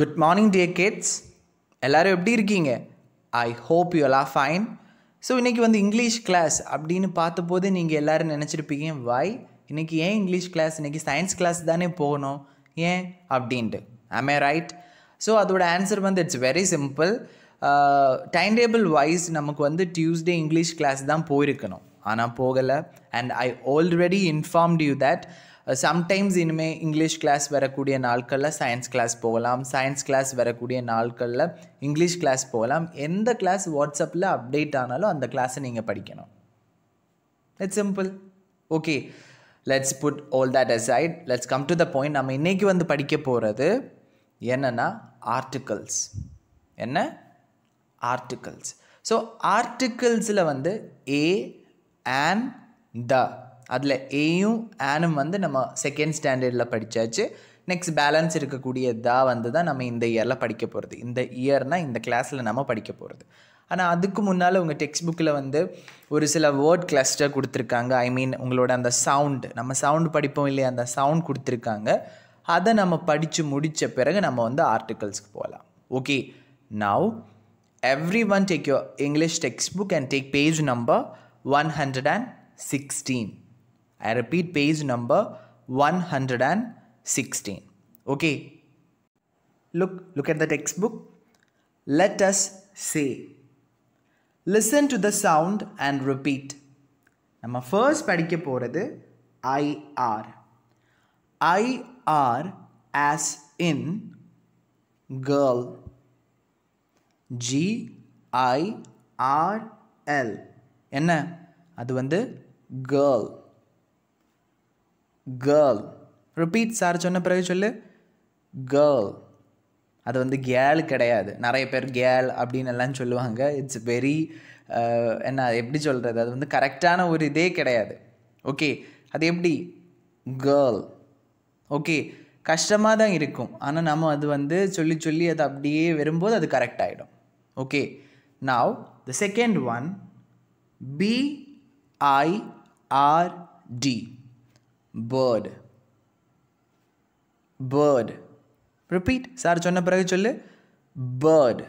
Good morning dear Gates எல்லோரும் எப்படி இருக்கீங்க ஐ ஹோப் யூ லா ஃபைன் ஸோ இன்றைக்கி வந்து இங்கிலீஷ் கிளாஸ் அப்படின்னு பார்த்தபோது நீங்கள் எல்லோரும் நினச்சிருப்பீங்க வாய் இன்றைக்கி ஏன் இங்கிலீஷ் கிளாஸ் இன்றைக்கி சயின்ஸ் கிளாஸ் தானே போகணும் ஏன் அப்படின்ட்டு ஆம் ஏ ரைட் ஸோ அதோட ஆன்சர் வந்து it's very simple time table wise நமக்கு வந்து டியூஸ்டே இங்கிலீஷ் கிளாஸ் தான் போயிருக்கணும் ஆனால் போகலை and I already informed you that sometimes இனிமேல் இங்கிலீஷ் கிளாஸ் வரக்கூடிய நாட்களில் சயின்ஸ் கிளாஸ் போகலாம் சயின்ஸ் கிளாஸ் வரக்கூடிய நாட்களில் இங்கிலீஷ் கிளாஸ் போகலாம் எந்த கிளாஸ் வாட்ஸ்அப்பில் அப்டேட் ஆனாலும் அந்த கிளாஸை நீங்கள் படிக்கணும் it's simple okay let's put all that aside let's come to the point நம்ம இன்றைக்கி வந்து படிக்க போகிறது என்னென்னா ஆர்டிகல்ஸ் என்ன ஆர்டிகல்ஸ் ஸோ ஆர்டிகல்ஸில் வந்து ஏ அண்ட் த அதில் ஏயும் ஆனும் வந்து நம்ம செகண்ட் ஸ்டாண்டர்டில் படித்தாச்சு நெக்ஸ்ட் பேலன்ஸ் இருக்கக்கூடியதாக வந்து தான் நம்ம இந்த இயரில் படிக்க போகிறது இந்த இயர்னால் இந்த கிளாஸில் நம்ம படிக்க போகிறது ஆனால் அதுக்கு முன்னால் உங்கள் டெக்ஸ்ட் புக்கில் வந்து ஒரு சில வேர்ட் கிளஸ்டர் கொடுத்துருக்காங்க ஐ மீன் உங்களோட அந்த சவுண்டு நம்ம சவுண்டு படிப்போம் இல்லையா அந்த சவுண்ட் கொடுத்துருக்காங்க அதை நம்ம படித்து முடித்த பிறகு நம்ம வந்து ஆர்டிகல்ஸ்க்கு போகலாம் okay now everyone take your English textbook and take page number one hundred and sixteen I repeat page number 116. Okay. Look, look at the textbook. Let us say. Listen to the sound and repeat. நம்ம first படிக்க போகிறது I R I R as in girl G I R L என்ன அது வந்து girl girl repeat sir சொன்ன பிறகு சொல்லு girl அது வந்து கேள் கிடையாது நிறைய பேர் கேள் அப்படின்னு எல்லாம் சொல்லுவாங்க இட்ஸ் வெரி uh, என்ன எப்படி சொல்கிறது அது வந்து கரெக்டான ஒரு இதே கிடையாது ஓகே அது எப்படி கேர்ள் ஓகே கஷ்டமாக தான் இருக்கும் ஆனால் நம்ம அது வந்து சொல்லி சொல்லி அது அப்படியே வரும்போது அது கரெக்ட் ஆகிடும் okay now the second one B I R D bird bird repeat sir சொன்ன பிறகு சொல்லு பேர்டு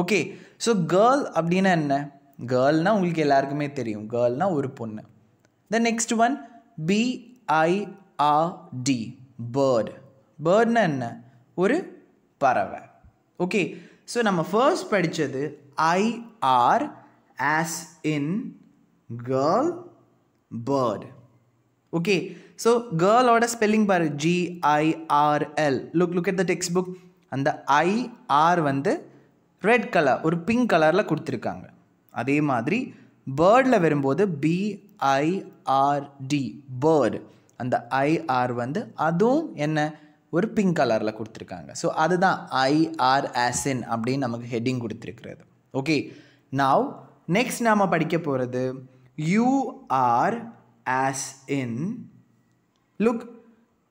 ஓகே ஸோ கேர்ள் அப்படின்னா என்ன கேர்ள்னால் உங்களுக்கு எல்லாருக்குமே தெரியும் கேர்ள்னால் ஒரு பொண்ணு the next one B I R D bird பேர்ட்னா என்ன ஒரு பறவை ஓகே ஸோ நம்ம ஃபர்ஸ்ட் படித்தது I R as in girl bird okay so கேர்ளோட ஸ்பெல்லிங் பாரு G I R L look look at the text book அந்த ஐஆர் வந்து ரெட் கலர் ஒரு பிங்க் கலரில் கொடுத்துருக்காங்க அதே மாதிரி பேர்டில் வரும்போது பிஐஆர்டி பேர்டு அந்த ஐஆர் வந்து அதுவும் என்ன ஒரு பிங்க் கலரில் கொடுத்துருக்காங்க ஸோ அதுதான் ஐஆர் ஆசின் அப்படின்னு நமக்கு ஹெட்டிங் கொடுத்துருக்கிறது ஓகே நாவ் நெக்ஸ்ட் நாம் படிக்க போகிறது U R as in. Look,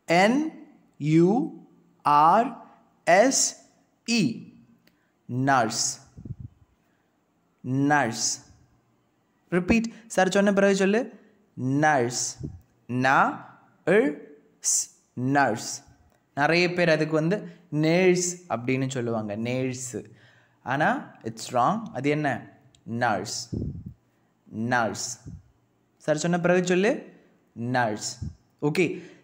N U R S E. Nurse. Nurse. Repeat. Sir, சொன்ன பிறகு சொல்லு நர்ஸ் நா நர்ஸ் நிறைய பேர் அதுக்கு வந்து நேர்ஸ் அப்படின்னு சொல்லுவாங்க நேர்ஸு ஆனால் இட்ஸ் ராங் அது என்ன நர்ஸ் நர்ஸ் சார் சொன்ன பிறகு சொல்லு நர்ஸ் ஓகே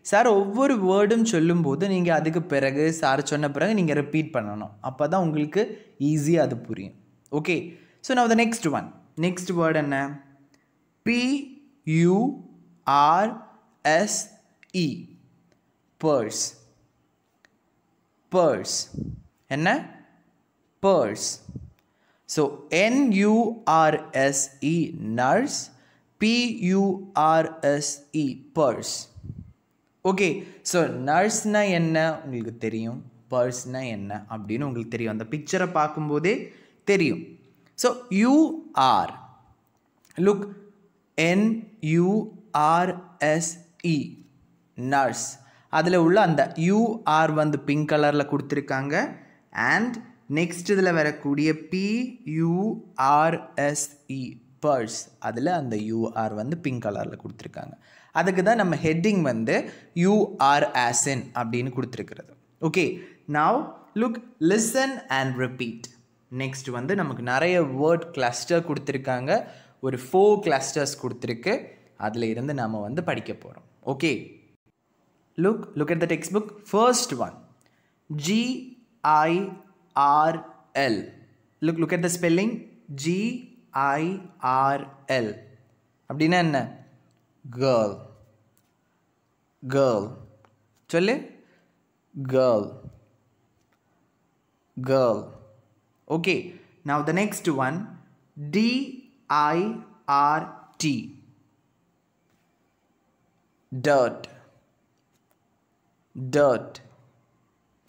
சார் ஒவ்வொரு வேர்டும் சொல்லும்போது நீங்கள் அதுக்கு பிறகு சார் சொன்ன பிறகு நீங்கள் ரிப்பீட் பண்ணணும் அப்போ தான் உங்களுக்கு ஈஸியாக அது புரியும் ஓகே ஸோ நான் the next one next word என்ன B U R S E purse purse என்ன purse so N U R S E nurse P U R S E purse okay so நர்ஸ்னால் என்ன உங்களுக்கு தெரியும் பர்ஸ்னால் என்ன அப்படின்னு உங்களுக்கு தெரியும் அந்த பிக்சரை பார்க்கும்போதே தெரியும் so U R look in N U R S E nurse அதில் உள்ள அந்த யூஆர் வந்து பிங்க் கலரில் கொடுத்துருக்காங்க அண்ட் நெக்ஸ்ட் இதில் வரக்கூடிய பியூஆர்எஸ்இ பேர்ட்ஸ் அதில் அந்த யூஆர் வந்து பிங்க் கலரில் கொடுத்துருக்காங்க அதுக்கு தான் நம்ம ஹெட்டிங் வந்து யூஆர் ஆசன் அப்படின்னு கொடுத்துருக்கிறது okay now look listen and repeat next வந்து நமக்கு நிறைய வேர்ட் கிளஸ்டர் கொடுத்துருக்காங்க ஒரு ஃபோர் கிளஸ்டர்ஸ் கொடுத்துருக்கு அதில் இருந்து நாம் வந்து படிக்க போகிறோம் okay look look at the text book first one G I R L look look at the spelling G I R L அப்படின்னா என்ன கேர்ள் கேர்ள் சொல்லு girl girl okay now the next one D I R T dirt dirt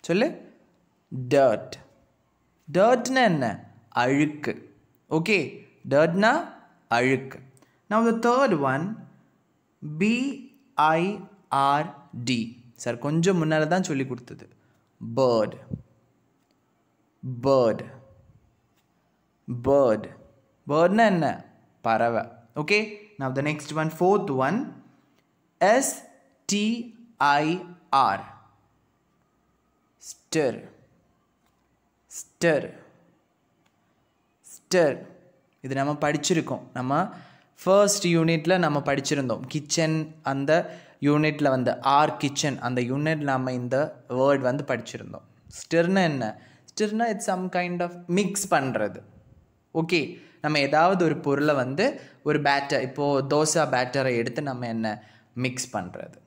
சொல்லு dirt dirtனா என்ன அழுக்கு okay Dadna Arik. Now the third one B I R D. Sir கொஞ்சம் முன்னால் தான் சொல்லி கொடுத்தது பேர்ட் பேர்ட் பேர்ட் பேர்ட்னா என்ன பறவை okay now the next one fourth one S T I R stir stir ஸ்டர் இது நம்ம படிச்சிருக்கோம் நம்ம ஃபர்ஸ்ட் யூனிட்டில் நம்ம படிச்சிருந்தோம் கிச்சன் அந்த யூனிட்டில் வந்து ஆர் கிச்சன் அந்த யூனிட் நம்ம இந்த வேர்ட் வந்து படிச்சிருந்தோம் ஸ்டிர்னா என்ன ஸ்டிர்னா it's some kind of mix பண்ணுறது ஓகே நம்ம ஏதாவது ஒரு பொருளை வந்து ஒரு பேட்டர் இப்போது தோசை பேட்டரை எடுத்து நம்ம என்ன மிக்ஸ் பண்ணுறது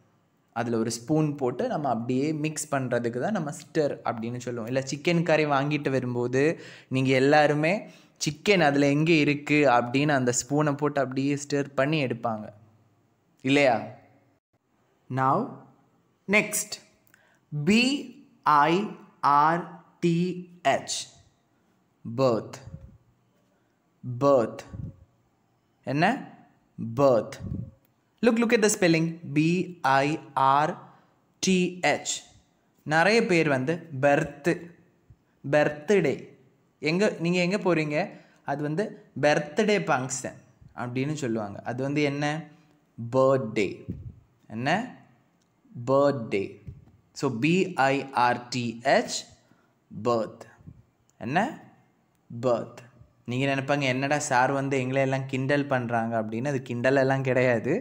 அதில் ஒரு ஸ்பூன் போட்டு நம்ம அப்படியே மிக்ஸ் பண்ணுறதுக்கு தான் நம்ம ஸ்டர் அப்படின்னு சொல்லுவோம் இல்லை சிக்கன் கறி வாங்கிட்டு வரும்போது நீங்கள் எல்லாருமே சிக்கன் அதில் எங்கே இருக்குது அப்படின்னு அந்த ஸ்பூனை போட்டு அப்படியே ஸ்டர் பண்ணி எடுப்பாங்க இல்லையா now next B I R T H birth birth என்ன birth look look at the spelling B I R T H நிறைய பேர் வந்து பர்த்து பர்த்டே எங்கே நீங்கள் எங்கே போகிறீங்க அது வந்து பர்த்டே ஃபங்க்ஷன் அப்படின்னு சொல்லுவாங்க அது வந்து என்ன பர்த்டே என்ன பர்த்டே ஸோ பிஐஆர்டிஹெச் பர்த் என்ன பர்த் நீங்கள் நினைப்பாங்க என்னடா சார் வந்து எங்களை எல்லாம் கிண்டல் பண்ணுறாங்க அப்படின்னு அது கிண்டல் எல்லாம் கிடையாது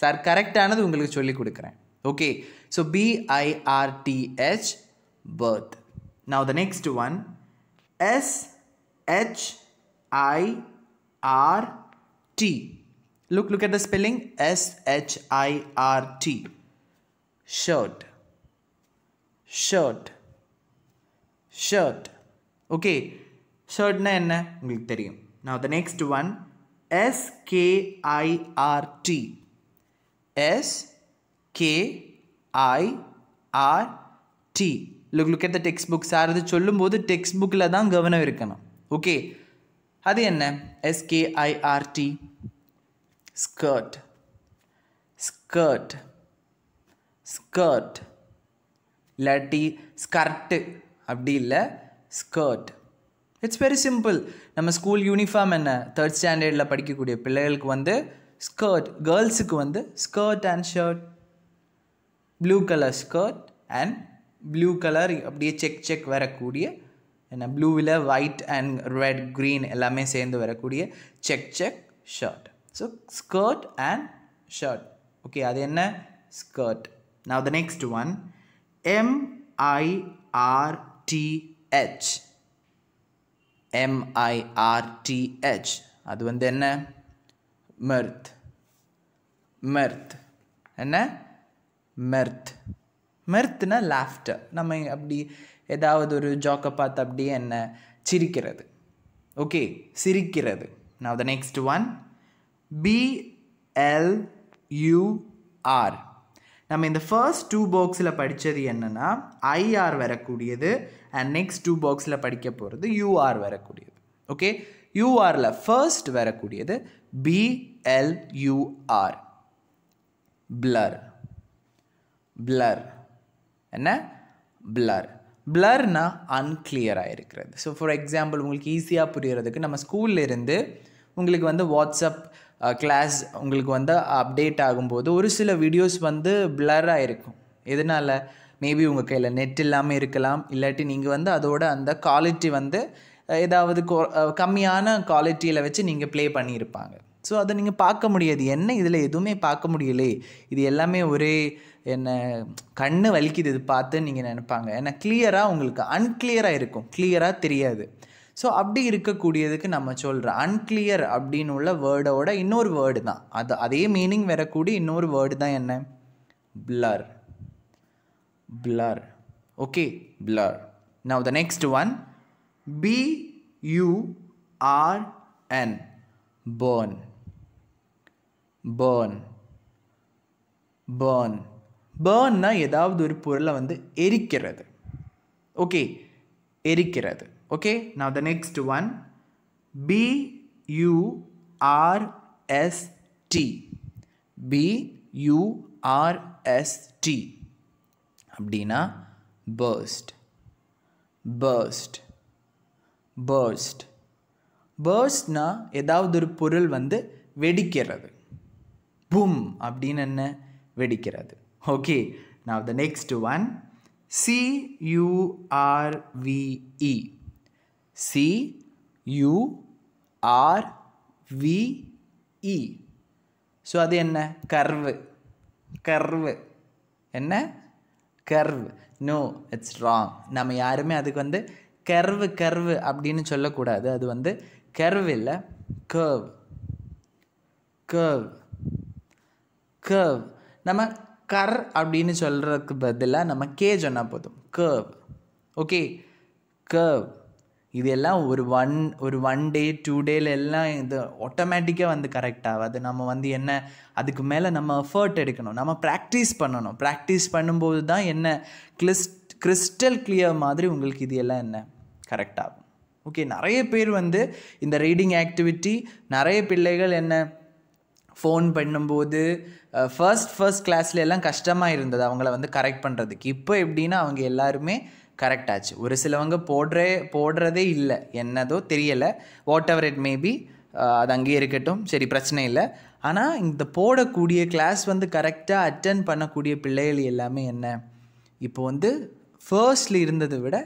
சார் கரெக்டானது உங்களுக்கு சொல்லி கொடுக்குறேன் okay so B I R T H birth now the next one S H I R T. Look, look at the spelling S H I R T. Shirt. Shirt. Shirt. Okay. ஷர்ட்னா என்ன உங்களுக்கு தெரியும் நான் the next one S K I R T S K I R T look look at the text book sir அது சொல்லும்போது text புக்கில் தான் கவனம் இருக்கணும் ஓகே அது என்ன எஸ்கேஐஆர்டி ஸ்கர்ட் ஸ்கர்ட் ஸ்கர்ட் இல்லாட்டி ஸ்கர்ட்டு அப்படி இல்லை ஸ்கர்ட் இட்ஸ் வெரி சிம்பிள் நம்ம ஸ்கூல் யூனிஃபார்ம் என்ன தேர்ட் ஸ்டாண்டர்டில் படிக்கக்கூடிய பிள்ளைகளுக்கு வந்து ஸ்கர்ட் கேர்ள்ஸுக்கு வந்து skirt and shirt blue colour skirt and blue colour அப்படியே செக் செக் வரக்கூடிய என்ன ப்ளூவில் ஒயிட் அண்ட் ரெட் க்ரீன் எல்லாமே சேர்ந்து வரக்கூடிய check check shirt so skirt and shirt okay அது என்ன ஸ்கர்ட் நான் த நெக்ஸ்ட் ஒன் எம்ஐஆர்டிஹெச் எம்ஐஆர்டிஹெச் அது வந்து என்ன மெர்த் மெர்த் என்ன மெர்த் மெர்த்னா லாஃப்டர் நம்ம அப்படி ஏதாவது ஒரு ஜோக்கை பார்த்து அப்படியே என்ன சிரிக்கிறது ஓகே சிரிக்கிறது நான் த நெக்ஸ்ட் ஒன் பிஎல்யூஆர் நம்ம இந்த ஃபர்ஸ்ட் டூ பாக்ஸில் படித்தது என்னென்னா ஐஆர் வரக்கூடியது அண்ட் நெக்ஸ்ட் டூ பாக்ஸில் படிக்க போகிறது யூஆர் வரக்கூடியது ஓகே யூஆரில் ஃபர்ஸ்ட் வரக்கூடியது பிஎல்யூஆர் பிளர் பிளர் என்ன பிளர் ப்ளர்னால் அன்கிளியராக இருக்கிறது ஸோ ஃபார் எக்ஸாம்பிள் உங்களுக்கு ஈஸியாக புரியறதுக்கு நம்ம ஸ்கூலில் இருந்து உங்களுக்கு வந்து வாட்ஸ்அப் கிளாஸ் உங்களுக்கு வந்து அப்டேட் ஆகும்போது ஒரு சில வீடியோஸ் வந்து ப்ளராக இருக்கும் எதனால் மேபி உங்கள் கையில் நெட் இல்லாமல் இருக்கலாம் இல்லாட்டி நீங்கள் வந்து அதோட அந்த குவாலிட்டி வந்து ஏதாவது கம்மியான குவாலிட்டியில் வச்சு நீங்கள் ப்ளே பண்ணியிருப்பாங்க ஸோ அதை நீங்கள் பார்க்க முடியாது என்ன இதில் எதுவுமே பார்க்க முடியலே இது எல்லாமே ஒரே என்னை கண்ணு வலிக்குது இது பார்த்து நீங்கள் நினைப்பாங்க ஏன்னா கிளியராக உங்களுக்கு அன்கிளியராக இருக்கும் கிளியராக தெரியாது ஸோ அப்படி இருக்கக்கூடியதுக்கு நம்ம சொல்கிற அன்கிளியர் அப்படின்னு உள்ள வேர்டோட இன்னொரு வேர்டு தான் அது அதே மீனிங் வரக்கூடிய இன்னொரு வேர்டு தான் என்ன blur blur okay blur now the next one B U R N burn பேர்ன்னா ஏதாவது ஒரு பொருளை வந்து எரிக்கிறது ஓகே எரிக்கிறது ஓகே நான் the next one B U R S T B U R S T அப்படின்னா பர்ஸ்ட் பர்ஸ்ட் பர்ஸ்ட் பேர்ஸ்ட்னா ஏதாவது ஒரு பொருள் வந்து வெடிக்கிறது பும் அப்படின்னு என்ன வெடிக்கிறது ஓகே நான் the next one C U R V so e. e. அது என்ன கர்வு கர்வு என்ன கர்வ் நோ இட்ஸ் ராங் நம்ம யாருமே அதுக்கு வந்து கர்வு கர்வு அப்படின்னு சொல்லக்கூடாது அது வந்து கர்வ் இல்லை கர்வ் கர்வ் கர்வ் நம்ம கர் அப்படின்னு சொல்கிறதுக்கு பதிலாக நம்ம கே சொன்னால் போதும் கர்வ் ஓகே கர்வ் இது எல்லாம் ஒரு ஒன் ஒரு ஒன் டே டூ டேல எல்லாம் இது ஆட்டோமேட்டிக்காக வந்து கரெக்ட் ஆகாது நம்ம வந்து என்ன அதுக்கு மேலே நம்ம எஃபர்ட் எடுக்கணும் நம்ம ப்ராக்டிஸ் பண்ணணும் ப்ராக்டிஸ் பண்ணும்போது தான் என்ன கிளிஸ்ட் கிறிஸ்டல் கிளியர் மாதிரி உங்களுக்கு இது எல்லாம் என்ன கரெக்டாகும் ஓகே நிறைய பேர் வந்து இந்த ரீடிங் ஆக்டிவிட்டி நிறைய பிள்ளைகள் என்ன ஃபோன் பண்ணும்போது ஃபர்ஸ்ட் ஃபர்ஸ்ட் கிளாஸில் எல்லாம் கஷ்டமாக இருந்தது அவங்கள வந்து கரெக்ட் பண்ணுறதுக்கு இப்போ எப்படின்னா அவங்க எல்லாருமே கரெக்டாச்சு ஒரு சிலவங்க போடுறே போடுறதே இல்லை என்னதோ தெரியலை வாட் எவர் இட் மேபி அது அங்கேயே இருக்கட்டும் சரி பிரச்சனை இல்லை ஆனால் இந்த போடக்கூடிய கிளாஸ் வந்து கரெக்டாக அட்டன் பண்ணக்கூடிய பிள்ளைகள் எல்லாமே என்ன இப்போ வந்து ஃபர்ஸ்டில் இருந்ததை விட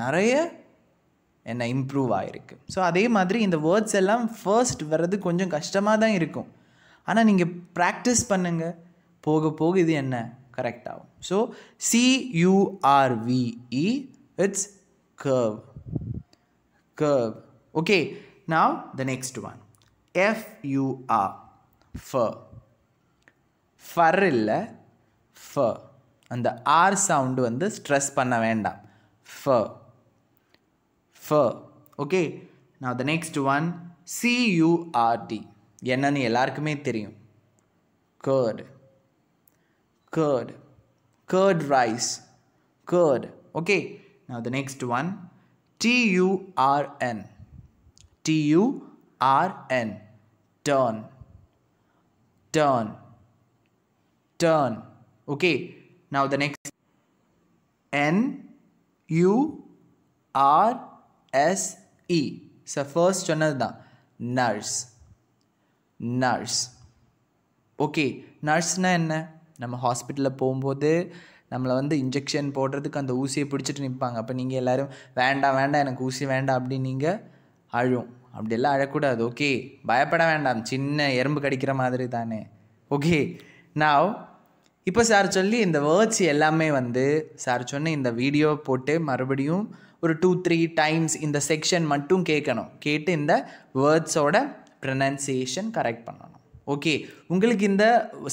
நிறைய என்ன இம்ப்ரூவ் ஆகிருக்கு ஸோ அதே மாதிரி இந்த வேர்ட்ஸ் எல்லாம் ஃபர்ஸ்ட் வர்றது கொஞ்சம் கஷ்டமாக தான் இருக்கும் ஆனால் நீங்கள் ப்ராக்டிஸ் பண்ணுங்கள் போக போக இது என்ன கரெக்டாகும் so C U R V E it's curve curve okay now the next one F U R ஃப ஃபர் இல்லை ஃப அந்த ஆர் சவுண்டு வந்து ஸ்ட்ரெஸ் பண்ண வேண்டாம் ஃப fur okay now the next one C U R D என்னன்னு எல்லாருக்குமே தெரியும் curd curd curd rice curd okay now the next one T U R N T U R N turn turn turn okay now the next N U R S E so first சொன்னது தான் nurse nurse okay நர்ஸ்னால் என்ன நம்ம ஹாஸ்பிட்டலில் போகும்போது நம்மளை வந்து injection போடுறதுக்கு அந்த ஊசியை பிடிச்சிட்டு நிற்பாங்க அப்போ நீங்கள் எல்லோரும் வேண்டாம் வேண்டாம் எனக்கு ஊசி வேண்டாம் அப்படின்னு நீங்கள் அழும் அப்படியெல்லாம் அழக்கூடாது ஓகே பயப்பட வேண்டாம் சின்ன எறும்பு கடிக்கிற மாதிரி தானே ஓகே நான் இப்போ சார் சொல்லி இந்த வேர்ட்ஸ் எல்லாமே வந்து சார் சொன்ன இந்த வீடியோ போட்டு மறுபடியும் ஒரு டூ த்ரீ டைம்ஸ் இந்த செக்ஷன் மட்டும் கேட்கணும் கேட்டு இந்த வேர்ட்ஸோட ப்ரனன்சியேஷன் கரெக்ட் பண்ணணும் ஓகே உங்களுக்கு இந்த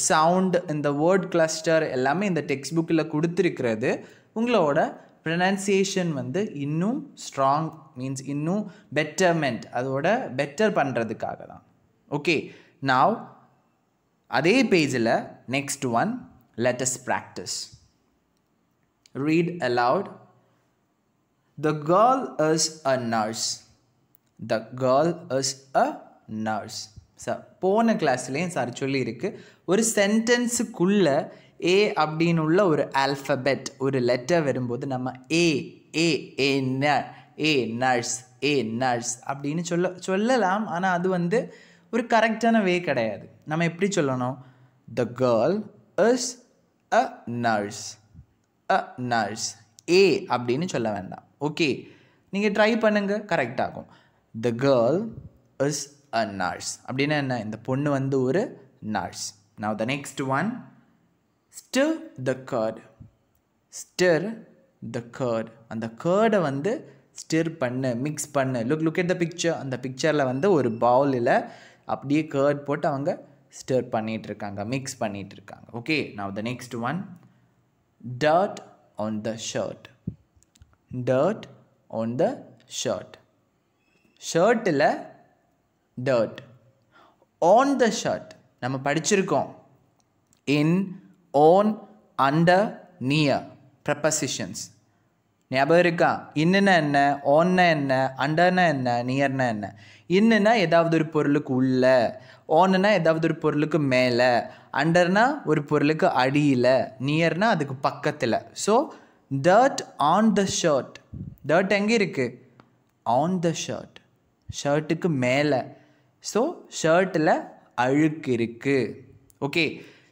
சவுண்ட் இந்த வேர்ட் கிளஸ்டர் எல்லாமே இந்த டெக்ஸ்ட் புக்கில் கொடுத்துருக்கிறது உங்களோட ப்ரனன்சியேஷன் வந்து இன்னும் ஸ்ட்ராங் மீன்ஸ் இன்னும் பெட்டர்மெண்ட் அதோட பெட்டர் பண்ணுறதுக்காக தான் ஓகே நாவ் அதே பேஜில் next one let us practice read aloud The girl is a nurse. The girl is a nurse. Sir போன கிளாஸ்லேயும் சார் சொல்லியிருக்கு ஒரு சென்டென்ஸுக்குள்ளே ஏ அப்படின்னு உள்ள ஒரு ஆல்ஃபபெட் ஒரு லெட்டர் வரும்போது நம்ம ஏ ஏ ஏ ஏ நர்ஸ் ஏ நர்ஸ் அப்படின்னு சொல்ல சொல்லலாம் ஆனால் அது வந்து ஒரு கரெக்டான வே கிடையாது நம்ம எப்படி சொல்லணும் the girl is a nurse a nurse a அப்படின்னு சொல்ல வேண்டாம் ஓகே நீங்கள் ட்ரை பண்ணுங்கள் கரெக்ட் ஆகும் the girl is a nurse அப்படின்னா என்ன இந்த பொண்ணு வந்து ஒரு nurse now the next one stir the curd stir the curd அந்த கேர்டை வந்து ஸ்டிர் பண்ணு மிக்ஸ் பண்ணு look look at the picture அந்த பிக்சரில் வந்து ஒரு பவுலில் அப்படியே கேர்ட் போட்டு அவங்க ஸ்டிர் பண்ணிகிட்டு இருக்காங்க மிக்ஸ் பண்ணிகிட்டு இருக்காங்க okay now the next one dirt on the shirt dirt on the shirt ஷர்ட்டில் டர்ட் ஆன் த ஷர்ட் நம்ம படிச்சிருக்கோம் in on under near prepositions ஞாபகம் இருக்கா இன்னுன்னா என்ன ஓன்ன என்ன அண்டர்னா என்ன நியர்னா என்ன இன்னுன்னா ஏதாவது ஒரு பொருளுக்கு உள்ள ஓன்னுனா ஏதாவது ஒரு பொருளுக்கு மேலே அண்டர்னா ஒரு பொருளுக்கு அடியில் நியர்னா அதுக்கு பக்கத்தில் so dirt on the shirt dirt எங்கே இருக்குது ஆன் த ஷர்ட் ஷர்ட்டுக்கு மேலே ஸோ ஷர்ட்டில் அழுக்கு இருக்குது ஓகே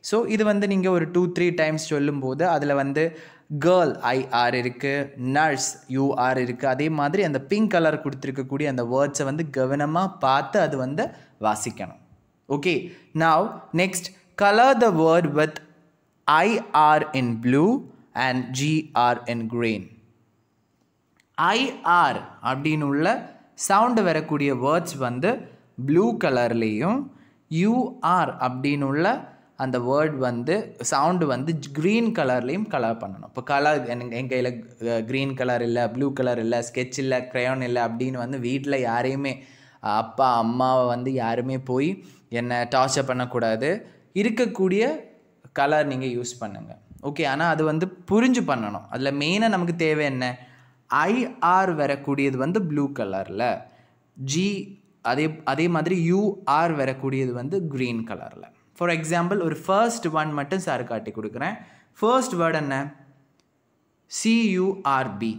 ஸோ இது வந்து நீங்கள் ஒரு டூ த்ரீ டைம்ஸ் சொல்லும்போது அதில் வந்து கேர்ள் ஐஆர் இருக்குது நர்ஸ் யூஆர் இருக்குது அதே மாதிரி அந்த பிங்க் கலர் கொடுத்துருக்கக்கூடிய அந்த வேர்ட்ஸை வந்து கவனமாக பார்த்து அது வந்து வாசிக்கணும் okay now next colour the word with I R in blue and G R N green I R அப்படின்னு உள்ள சவுண்டு வரக்கூடிய வேர்ட்ஸ் வந்து ப்ளூ கலர்லேயும் யூஆர் அப்படின்னு உள்ள அந்த வேர்ட் வந்து சவுண்டு வந்து க்ரீன் கலர்லேயும் கலர் பண்ணணும் இப்போ கலர் எனக்கு என் கையில் க்ரீன் கலர் இல்லை ப்ளூ கலர் இல்லை ஸ்கெட்ச் இல்லை க்ரையோன் இல்லை அப்படின்னு வந்து வீட்டில் யாரையுமே அப்பா அம்மாவை வந்து யாருமே போய் என்னை டார்ச்சர் பண்ணக்கூடாது இருக்கக்கூடிய கலர் நீங்கள் யூஸ் பண்ணுங்கள் ஓகே ஆனால் அது வந்து புரிஞ்சு பண்ணணும் அதில் மெயினாக நமக்கு தேவை என்ன ஐஆர் வரக்கூடியது வந்து ப்ளூ கலரில் ஜி அதே அதே மாதிரி யூஆர் வரக்கூடியது வந்து க்ரீன் கலரில் ஃபார் எக்ஸாம்பிள் ஒரு ஃபர்ஸ்ட் ஒன் மட்டும் சார் காட்டி கொடுக்குறேன் ஃபர்ஸ்ட் வேர்டு என்ன சியூஆர்பி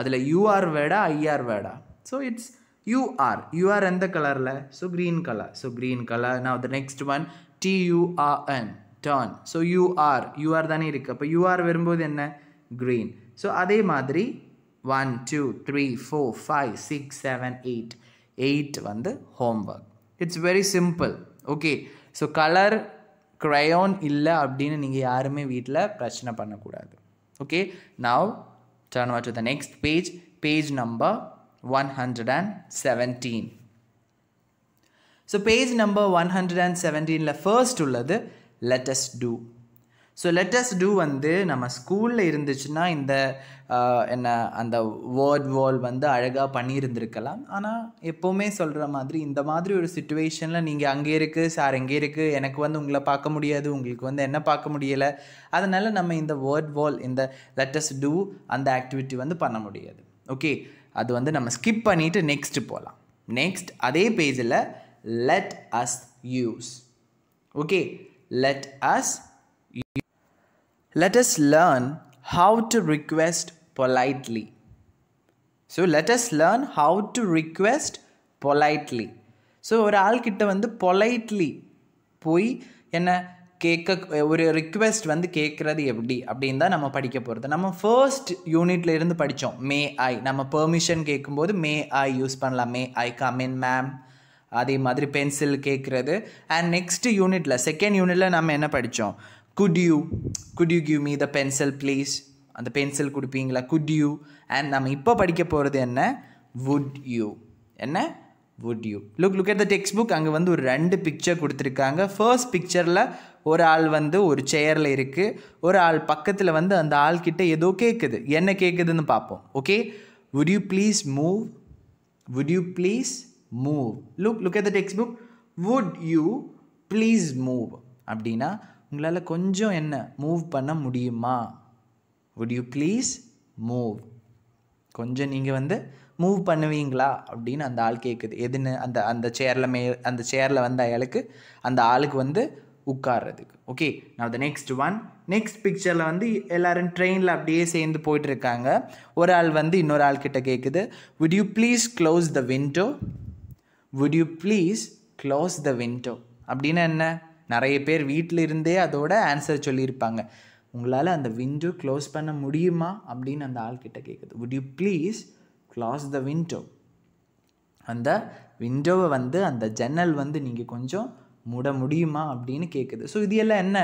அதில் யூஆர் வேர்டா ஐஆர் வேர்டா ஸோ இட்ஸ் யூஆர் யூஆர் எந்த கலரில் so green colour so green colour நான் the next one T U R N turn so U R U R தானே இருக்குது அப்போ யூ ஆர் வரும்போது என்ன க்ரீன் ஸோ அதே மாதிரி one two three four five six seven eight eight வந்து home work it's very simple okay so colour crayon இல்லை அப்படின்னு நீங்கள் யாருமே வீட்டில் பிரச்சனை பண்ணக்கூடாது okay now turn what to the next page page number one hundred and seventeen so page number one hundred and செவன்டீனில் first உள்ளது let us do so let us do வந்து நம்ம ஸ்கூலில் இருந்துச்சுன்னா இந்த என்ன அந்த வேர்ட் வால் வந்து அழகாக பண்ணியிருந்திருக்கலாம் ஆனால் எப்போவுமே சொல்கிற மாதிரி இந்த மாதிரி ஒரு சுச்சுவேஷனில் நீங்கள் அங்கே இருக்குது சார் எங்கே இருக்குது எனக்கு வந்து உங்களை பார்க்க முடியாது உங்களுக்கு வந்து என்ன பார்க்க முடியலை அதனால் நம்ம இந்த வேர்ட் வால் இந்த அஸ் டூ அந்த ஆக்டிவிட்டி வந்து பண்ண முடியாது ஓகே அது வந்து நம்ம ஸ்கிப் பண்ணிவிட்டு நெக்ஸ்ட்டு போகலாம் நெக்ஸ்ட் அதே பேஜில் let us use okay let us let us learn how to request politely. So let us learn how to request politely so ஒரு ஆள்கிட்ட வந்து பொலைட்லி போய் என்ன கேட்க ஒரு ரிக்வெஸ்ட் வந்து கேட்குறது எப்படி அப்படின்னு தான் நம்ம படிக்க போகிறது நம்ம ஃபர்ஸ்ட் யூனிட்ல இருந்து படித்தோம் மே ஐ நம்ம பெர்மிஷன் கேட்கும்போது மே ஐ யூஸ் பண்ணலாம் மே ஐ கம் இன் மேம் அதே மாதிரி பென்சில் கேட்குறது அண்ட் நெக்ஸ்ட் யூனிட்டில் செகண்ட் யூனிட்டில் நம்ம என்ன படித்தோம் could you could you give me the pencil please அந்த பென்சில் கொடுப்பீங்களா குட் யூ அண்ட் நம்ம இப்போ படிக்க போகிறது என்ன வுட் யூ என்ன would you look look at the text book அங்கே வந்து ஒரு ரெண்டு பிக்சர் கொடுத்துருக்காங்க ஃபர்ஸ்ட் பிக்சரில் ஒரு ஆள் வந்து ஒரு சேரில் இருக்குது ஒரு ஆள் பக்கத்தில் வந்து அந்த ஆள்கிட்ட ஏதோ கேட்குது என்ன கேட்குதுன்னு பார்ப்போம் okay would you please move would you please move look look at the text book would you please move அப்படின்னா உங்களால் கொஞ்சம் என்ன மூவ் பண்ண முடியுமா வுட் யூ ப்ளீஸ் மூவ் கொஞ்சம் நீங்கள் வந்து மூவ் பண்ணுவீங்களா அப்படின்னு அந்த ஆள் கேட்குது எதுன்னு அந்த அந்த சேரில் மே அந்த சேரில் வந்த ஆளுக்கு அந்த ஆளுக்கு வந்து உட்கார்றதுக்கு ஓகே நான் த நெக்ஸ்ட் ஒன் நெக்ஸ்ட் பிக்சரில் வந்து எல்லோரும் ட்ரெயினில் அப்படியே சேர்ந்து போயிட்டுருக்காங்க ஒரு ஆள் வந்து இன்னொரு ஆள்கிட்ட கேட்குது would you please close the window would you please close the window அப்படின்னு என்ன நிறைய பேர் வீட்டில் இருந்தே அதோட ஆன்சர் சொல்லியிருப்பாங்க உங்களால் அந்த விண்டோ க்ளோஸ் பண்ண முடியுமா அப்படின்னு அந்த ஆள்கிட்ட கேட்குது would you please close the window அந்த விண்டோவை வந்து அந்த ஜன்னல் வந்து நீங்கள் கொஞ்சம் மூட முடியுமா அப்படின்னு கேட்குது ஸோ இது எல்லாம் என்ன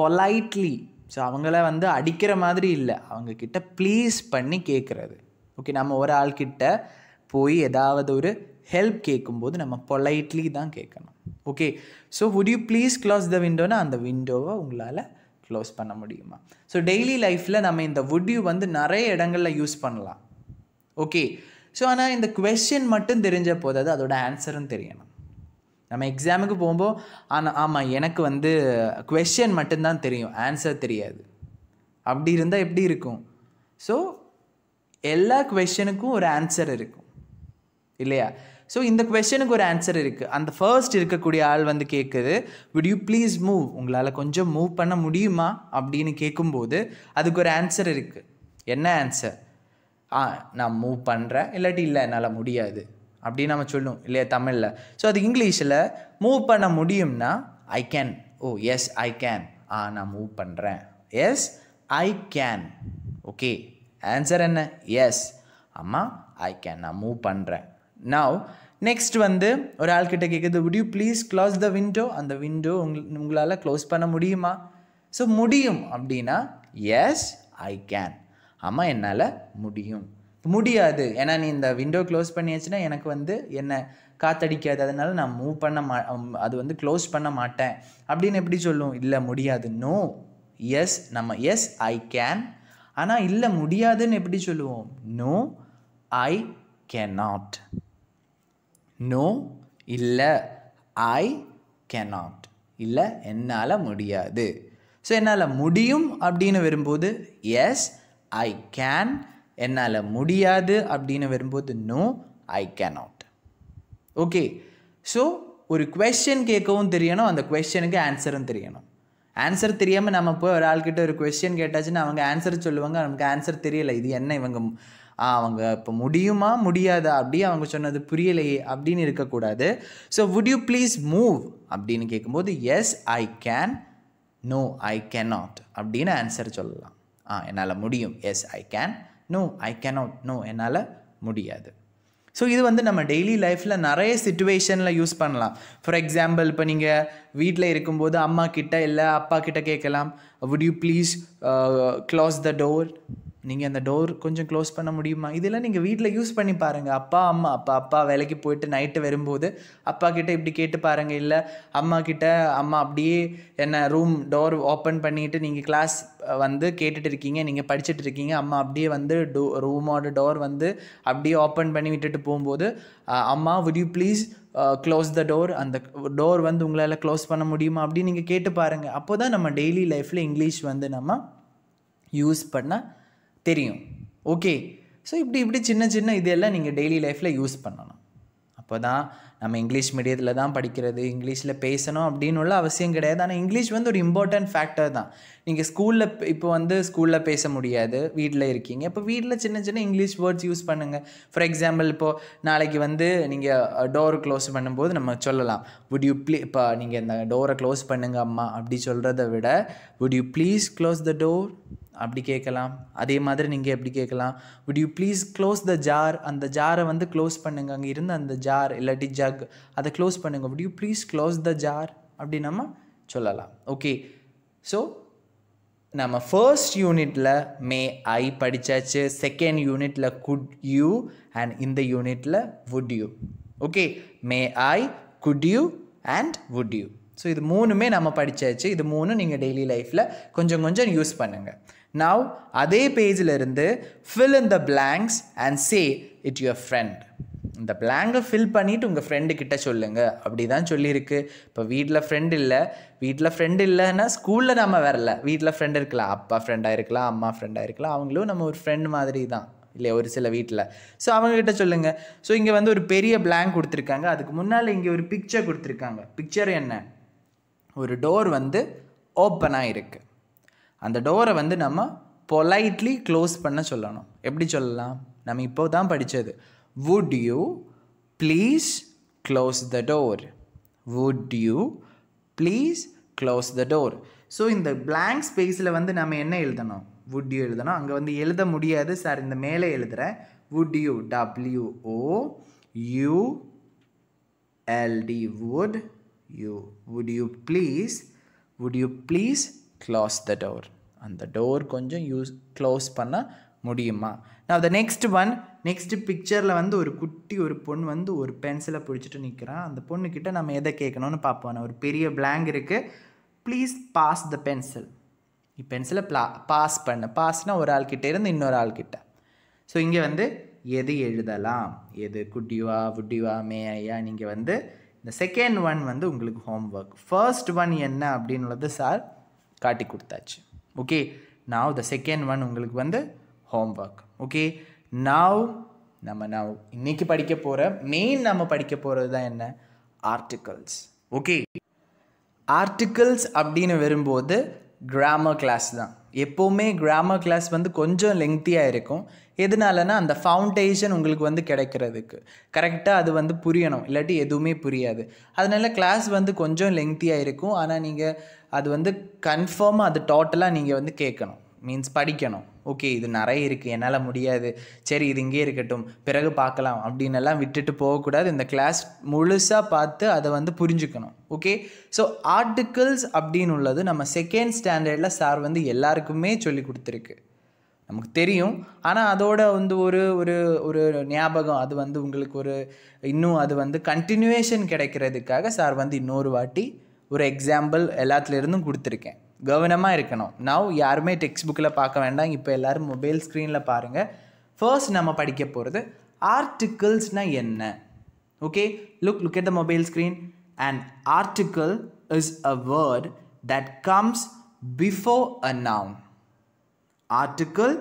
பொலைட்லி ஸோ அவங்கள வந்து அடிக்கிற மாதிரி இல்லை அவங்கக்கிட்ட ப்ளீஸ் பண்ணி கேட்குறது ஓகே நம்ம ஒரு ஆள்கிட்ட போய் ஏதாவது ஒரு ஹெல்ப் கேட்கும்போது நம்ம பொலைட்லி தான் கேட்கணும் okay so would you please close the விண்டோனா அந்த விண்டோவை உங்களால் க்ளோஸ் பண்ண முடியுமா ஸோ டெய்லி லைஃப்பில் நம்ம இந்த வுட் யூ வந்து நிறைய இடங்களில் யூஸ் பண்ணலாம் ஓகே ஸோ ஆனால் இந்த கொஸ்டின் மட்டும் தெரிஞ்ச போதாது அதோட ஆன்சரும் தெரியணும் நம்ம எக்ஸாமுக்கு போகும்போது ஆனால் ஆமாம் எனக்கு வந்து கொஸ்டின் மட்டும்தான் தெரியும் ஆன்சர் தெரியாது அப்படி இருந்தால் எப்படி இருக்கும் ஸோ எல்லா கொஷனுக்கும் ஒரு ஆன்சர் இருக்கும் இல்லையா ஸோ இந்த கொஷனுக்கு ஒரு ஆன்சர் இருக்குது அந்த ஃபர்ஸ்ட் இருக்கக்கூடிய ஆள் வந்து கேட்குது விட் யூ ப்ளீஸ் மூவ் உங்களால் கொஞ்சம் மூவ் பண்ண முடியுமா அப்படின்னு கேட்கும்போது அதுக்கு ஒரு ஆன்சர் இருக்குது என்ன ஆன்சர் ஆ நான் மூவ் பண்ணுறேன் இல்லாட்டி இல்லை என்னால் முடியாது அப்படின்னு நம்ம சொல்லணும் இல்லையா தமிழில் ஸோ அது இங்கிலீஷில் மூவ் பண்ண முடியும்னா I can oh yes I can ah நான் மூவ் பண்ணுறேன் yes I can okay answer என்ன எஸ் அம்மா ஐ கேன் நான் மூவ் பண்ணுறேன் நவ் நெக்ஸ்ட் வந்து ஒரு ஆள்கிட்ட கேட்குது would you please close the window அந்த விண்டோ உங் உங்களால் க்ளோஸ் பண்ண முடியுமா ஸோ முடியும் அப்படின்னா எஸ் ஐ கேன் ஆமாம் என்னால் முடியும் முடியாது ஏன்னா நீ இந்த விண்டோ க்ளோஸ் பண்ணியாச்சுன்னா எனக்கு வந்து என்னை காத்தடிக்காது அதனால நான் மூவ் பண்ண மா அது வந்து க்ளோஸ் பண்ண மாட்டேன் அப்படின்னு எப்படி சொல்லும் இல்லை முடியாது நோ எஸ் நம்ம எஸ் ஐ கேன் ஆனால் இல்லை முடியாதுன்னு எப்படி சொல்லுவோம் no I can not no இல்லை ஐ கேனாட் இல்லை என்னால் முடியாது ஸோ என்னால் முடியும் அப்படின்னு வரும்போது எஸ் ஐ கேன் என்னால் முடியாது அப்படின்னு வரும்போது no I cannot okay so ஒரு கொஷின் கேட்கவும் தெரியணும் அந்த கொஷனுக்கு ஆன்சரும் தெரியணும் ஆன்சர் தெரியாமல் நம்ம போய் ஒரு ஆள்கிட்ட ஒரு கொஸ்டின் கேட்டாச்சுன்னா அவங்க ஆன்சர் சொல்லுவாங்க நமக்கு ஆன்சர் தெரியலை இது என்ன இவங்க அவங்க இப்போ முடியுமா முடியாதா அப்படி அவங்க சொன்னது புரியலையே அப்படின்னு இருக்கக்கூடாது so would you please move அப்படின்னு கேட்கும்போது yes I can no I can not அப்படின்னு ஆன்சர் சொல்லலாம் ஆ என்னால் முடியும் yes I can no I not no என்னால் முடியாது ஸோ இது வந்து நம்ம டெய்லி லைஃப்பில் நிறைய சுச்சுவேஷனில் யூஸ் பண்ணலாம் ஃபார் எக்ஸாம்பிள் இப்போ நீங்கள் வீட்டில் இருக்கும்போது அம்மா கிட்ட இல்லை அப்பா கிட்ட கேட்கலாம் would you please close the door நீங்கள் அந்த டோர் கொஞ்சம் க்ளோஸ் பண்ண முடியுமா இதெல்லாம் நீங்கள் வீட்டில் யூஸ் பண்ணி பாருங்கள் அப்பா அம்மா அப்பா அப்பா வேலைக்கு போயிட்டு நைட்டு வரும்போது அப்பா கிட்டே இப்படி கேட்டு பாருங்கள் இல்லை அம்மா கிட்ட அம்மா அப்படியே என்ன ரூம் டோர் ஓப்பன் பண்ணிவிட்டு நீங்கள் கிளாஸ் வந்து கேட்டுட்டு இருக்கீங்க நீங்கள் படிச்சுட்டு இருக்கீங்க அம்மா அப்படியே வந்து டோ ரூமோட டோர் வந்து அப்படியே ஓப்பன் பண்ணி விட்டுட்டு போகும்போது அம்மா would you please close the door அந்த டோர் வந்து உங்களால் க்ளோஸ் பண்ண முடியுமா அப்படின்னு நீங்கள் கேட்டு பாருங்கள் அப்போ தான் நம்ம டெய்லி லைஃப்பில் இங்கிலீஷ் வந்து நம்ம யூஸ் பண்ண தெரியும் ஓகே ஸோ இப்படி இப்படி சின்ன சின்ன இதெல்லாம் நீங்கள் டெய்லி லைஃப்பில் யூஸ் பண்ணணும் அப்போ தான் நம்ம இங்கிலீஷ் மீடியத்தில் தான் படிக்கிறது இங்கிலீஷில் பேசணும் அப்படின்னு உள்ள அவசியம் கிடையாது ஆனால் இங்கிலீஷ் வந்து ஒரு இம்பார்ட்டன்ட் ஃபேக்டர் தான் நீங்கள் ஸ்கூலில் இப்போ வந்து ஸ்கூலில் பேச முடியாது வீட்டில் இருக்கீங்க இப்போ வீட்டில் சின்ன சின்ன இங்கிலீஷ் வேர்ட்ஸ் யூஸ் பண்ணுங்கள் ஃபார் எக்ஸாம்பிள் இப்போது நாளைக்கு வந்து நீங்கள் டோர் க்ளோஸ் பண்ணும்போது நம்ம சொல்லலாம் வுட் யூ ப்ளீ இப்போ நீங்கள் இந்த டோரை க்ளோஸ் பண்ணுங்க அம்மா அப்படி சொல்கிறத விட would you please close the door அப்படி கேட்கலாம் அதே மாதிரி நீங்கள் எப்படி கேட்கலாம் would you please close the jar அந்த ஜாரை வந்து க்ளோஸ் பண்ணுங்க அங்கே இருந்து அந்த ஜார் இல்லாட்டி ஜக் அதை க்ளோஸ் பண்ணுங்க would you please close the jar அப்படி நம்ம சொல்லலாம் ஓகே ஸோ நம்ம ஃபர்ஸ்ட் யூனிட்டில் மே ஐ படித்தாச்சு செகண்ட் யூனிட்டில் குட் யூ அண்ட் இந்த யூனிட்டில் would you okay may I could you and would you so இது மூணுமே நம்ம படித்தாச்சு இது மூணும் நீங்கள் டெய்லி லைஃப்பில் கொஞ்சம் கொஞ்சம் யூஸ் பண்ணுங்கள் நவ் அதே பேஜில் இருந்து fill in the blanks and say it your friend இந்த பிளாங்கை ஃபில் பண்ணிவிட்டு உங்கள் ஃப்ரெண்டு ஃப்ரெண்டுக்கிட்ட சொல்லுங்கள் அப்படி தான் சொல்லியிருக்கு இப்போ வீட்டில் ஃப்ரெண்ட் இல்லை வீட்டில் ஃப்ரெண்டு இல்லைன்னா ஸ்கூலில் நம்ம வரல வீட்டில் ஃப்ரெண்டு இருக்கலாம் அப்பா ஃப்ரெண்டாக இருக்கலாம் அம்மா ஃப்ரெண்டாக இருக்கலாம் அவங்களும் நம்ம ஒரு ஃப்ரெண்ட் மாதிரி தான் இல்லையா ஒரு சில வீட்டில் ஸோ அவங்கக்கிட்ட சொல்லுங்கள் ஸோ இங்கே வந்து ஒரு பெரிய பிளாங்க் கொடுத்துருக்காங்க அதுக்கு முன்னால் இங்கே ஒரு பிக்சர் கொடுத்துருக்காங்க பிக்சர் என்ன ஒரு டோர் வந்து ஓப்பனாக இருக்குது அந்த டோரை வந்து நம்ம பொலைட்லி க்ளோஸ் பண்ண சொல்லணும் எப்படி சொல்லலாம் நம்ம இப்போ தான் படித்தது would you please close the door would you please close the door so இந்த பிளாங்க் ஸ்பேஸில் வந்து நம்ம என்ன எழுதணும் வுட் யூ எழுதணும் அங்கே வந்து எழுத முடியாது சார் இந்த மேலே எழுதுகிறேன் would you W O U L D would you would you please would you please close the door அந்த டோர் கொஞ்சம் யூஸ் க்ளோஸ் பண்ண முடியுமா நான் த நெக்ஸ்ட் ஒன் நெக்ஸ்ட் பிக்சரில் வந்து ஒரு குட்டி ஒரு பொண்ணு வந்து ஒரு பென்சிலை பிடிச்சிட்டு நிற்கிறான் அந்த பொண்ணுக்கிட்ட நம்ம எதை கேட்கணும்னு பார்ப்போம் ஒரு பெரிய பிளாங்க் இருக்குது ப்ளீஸ் பாஸ் த பென்சில் பென்சிலை ப்ளா பாஸ் பண்ணு பாஸ்னால் ஒரு ஆள்கிட்ட இருந்து இன்னொரு ஆள்கிட்ட ஸோ இங்கே வந்து எது எழுதலாம் எது குட்டிவா புட்டிவா மே ஐயா நீங்கள் வந்து இந்த செகண்ட் ஒன் வந்து உங்களுக்கு ஹோம் ஒர்க் ஃபர்ஸ்ட் ஒன் என்ன அப்படின்னுള്ളത് சார் காட்டி கொடுத்தாச்சு okay now the second one உங்களுக்கு வந்து ஹோம் ஒர்க் ஓகே நாவ் நம்ம நாவ் இன்னைக்கு படிக்க போகிற மெயின் நம்ம படிக்க போகிறது தான் என்ன ஆர்டிகல்ஸ் ஓகே ஆர்டிகல்ஸ் அப்படின்னு வரும்போது கிராமர் கிளாஸ் தான் எப்போவுமே கிராமர் கிளாஸ் வந்து கொஞ்சம் லெங்க்த்தியாக இருக்கும் எதனாலனா அந்த ஃபவுண்டேஷன் உங்களுக்கு வந்து கிடைக்கிறதுக்கு கரெக்டாக அது வந்து புரியணும் இல்லாட்டி எதுவுமே புரியாது அதனால் கிளாஸ் வந்து கொஞ்சம் லெங்க்த்தியாக இருக்கும் ஆனால் நீங்கள் அது வந்து கன்ஃபார்மாக அது டோட்டலாக நீங்கள் வந்து கேட்கணும் மீன்ஸ் படிக்கணும் ஓகே இது நிறைய இருக்குது என்னால் முடியாது சரி இது இங்கே இருக்கட்டும் பிறகு பார்க்கலாம் அப்படின்னு எல்லாம் விட்டுட்டு போகக்கூடாது இந்த கிளாஸ் முழுசாக பார்த்து அதை வந்து புரிஞ்சுக்கணும் ஓகே ஸோ ஆர்டிகிள்ஸ் அப்படின்னு உள்ளது நம்ம செகண்ட் ஸ்டாண்டர்டில் சார் வந்து எல்லாருக்குமே சொல்லி கொடுத்துருக்கு நமக்கு தெரியும் ஆனால் அதோட வந்து ஒரு ஒரு ஒரு ஞாபகம் அது வந்து உங்களுக்கு ஒரு இன்னும் அது வந்து கண்டினியூவேஷன் கிடைக்கிறதுக்காக சார் வந்து இன்னொரு வாட்டி ஒரு எக்ஸாம்பிள் எல்லாத்துலேருந்தும் கொடுத்துருக்கேன் கவனமாக இருக்கணும் நான் யாருமே டெக்ஸ்ட் புக்கில் பார்க்க வேண்டாம் இப்போ எல்லோரும் மொபைல் ஸ்க்ரீனில் பாருங்கள் ஃபர்ஸ்ட் நம்ம படிக்க போகிறது ஆர்டிகிள்ஸ்னால் என்ன okay look look at the mobile screen and article is a word that comes before a noun article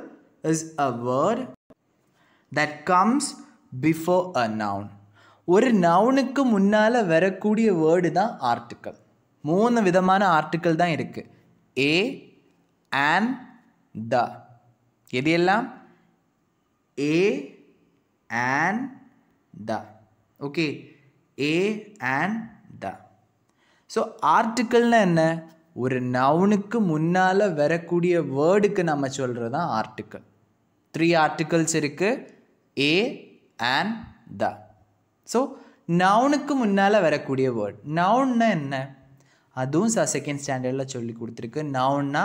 is a word that comes before a noun ஒரு நவுனுக்கு முன்னால் வரக்கூடிய வேர்டு தான் ஆர்டிக்கல் மூணு விதமான ஆர்டிக்கிள் தான் இருக்குது ஏ அண்ட் த எது எல்லாம் a and the okay a and the so ஆர்டிக்கிள்னால் என்ன ஒரு நவுனுக்கு முன்னால் வரக்கூடிய வேர்டுக்கு நம்ம சொல்கிறது தான் ஆர்டிக்கிள் த்ரீ ஆர்டிகிள்ஸ் இருக்குது ஏ அண்ட் த ஸோ நவுனுக்கு முன்னால் வரக்கூடிய வேர்ட் நவுன்னா என்ன அதுவும் சார் செகண்ட் ஸ்டாண்டர்டில் சொல்லி கொடுத்துருக்கு நவுன்னா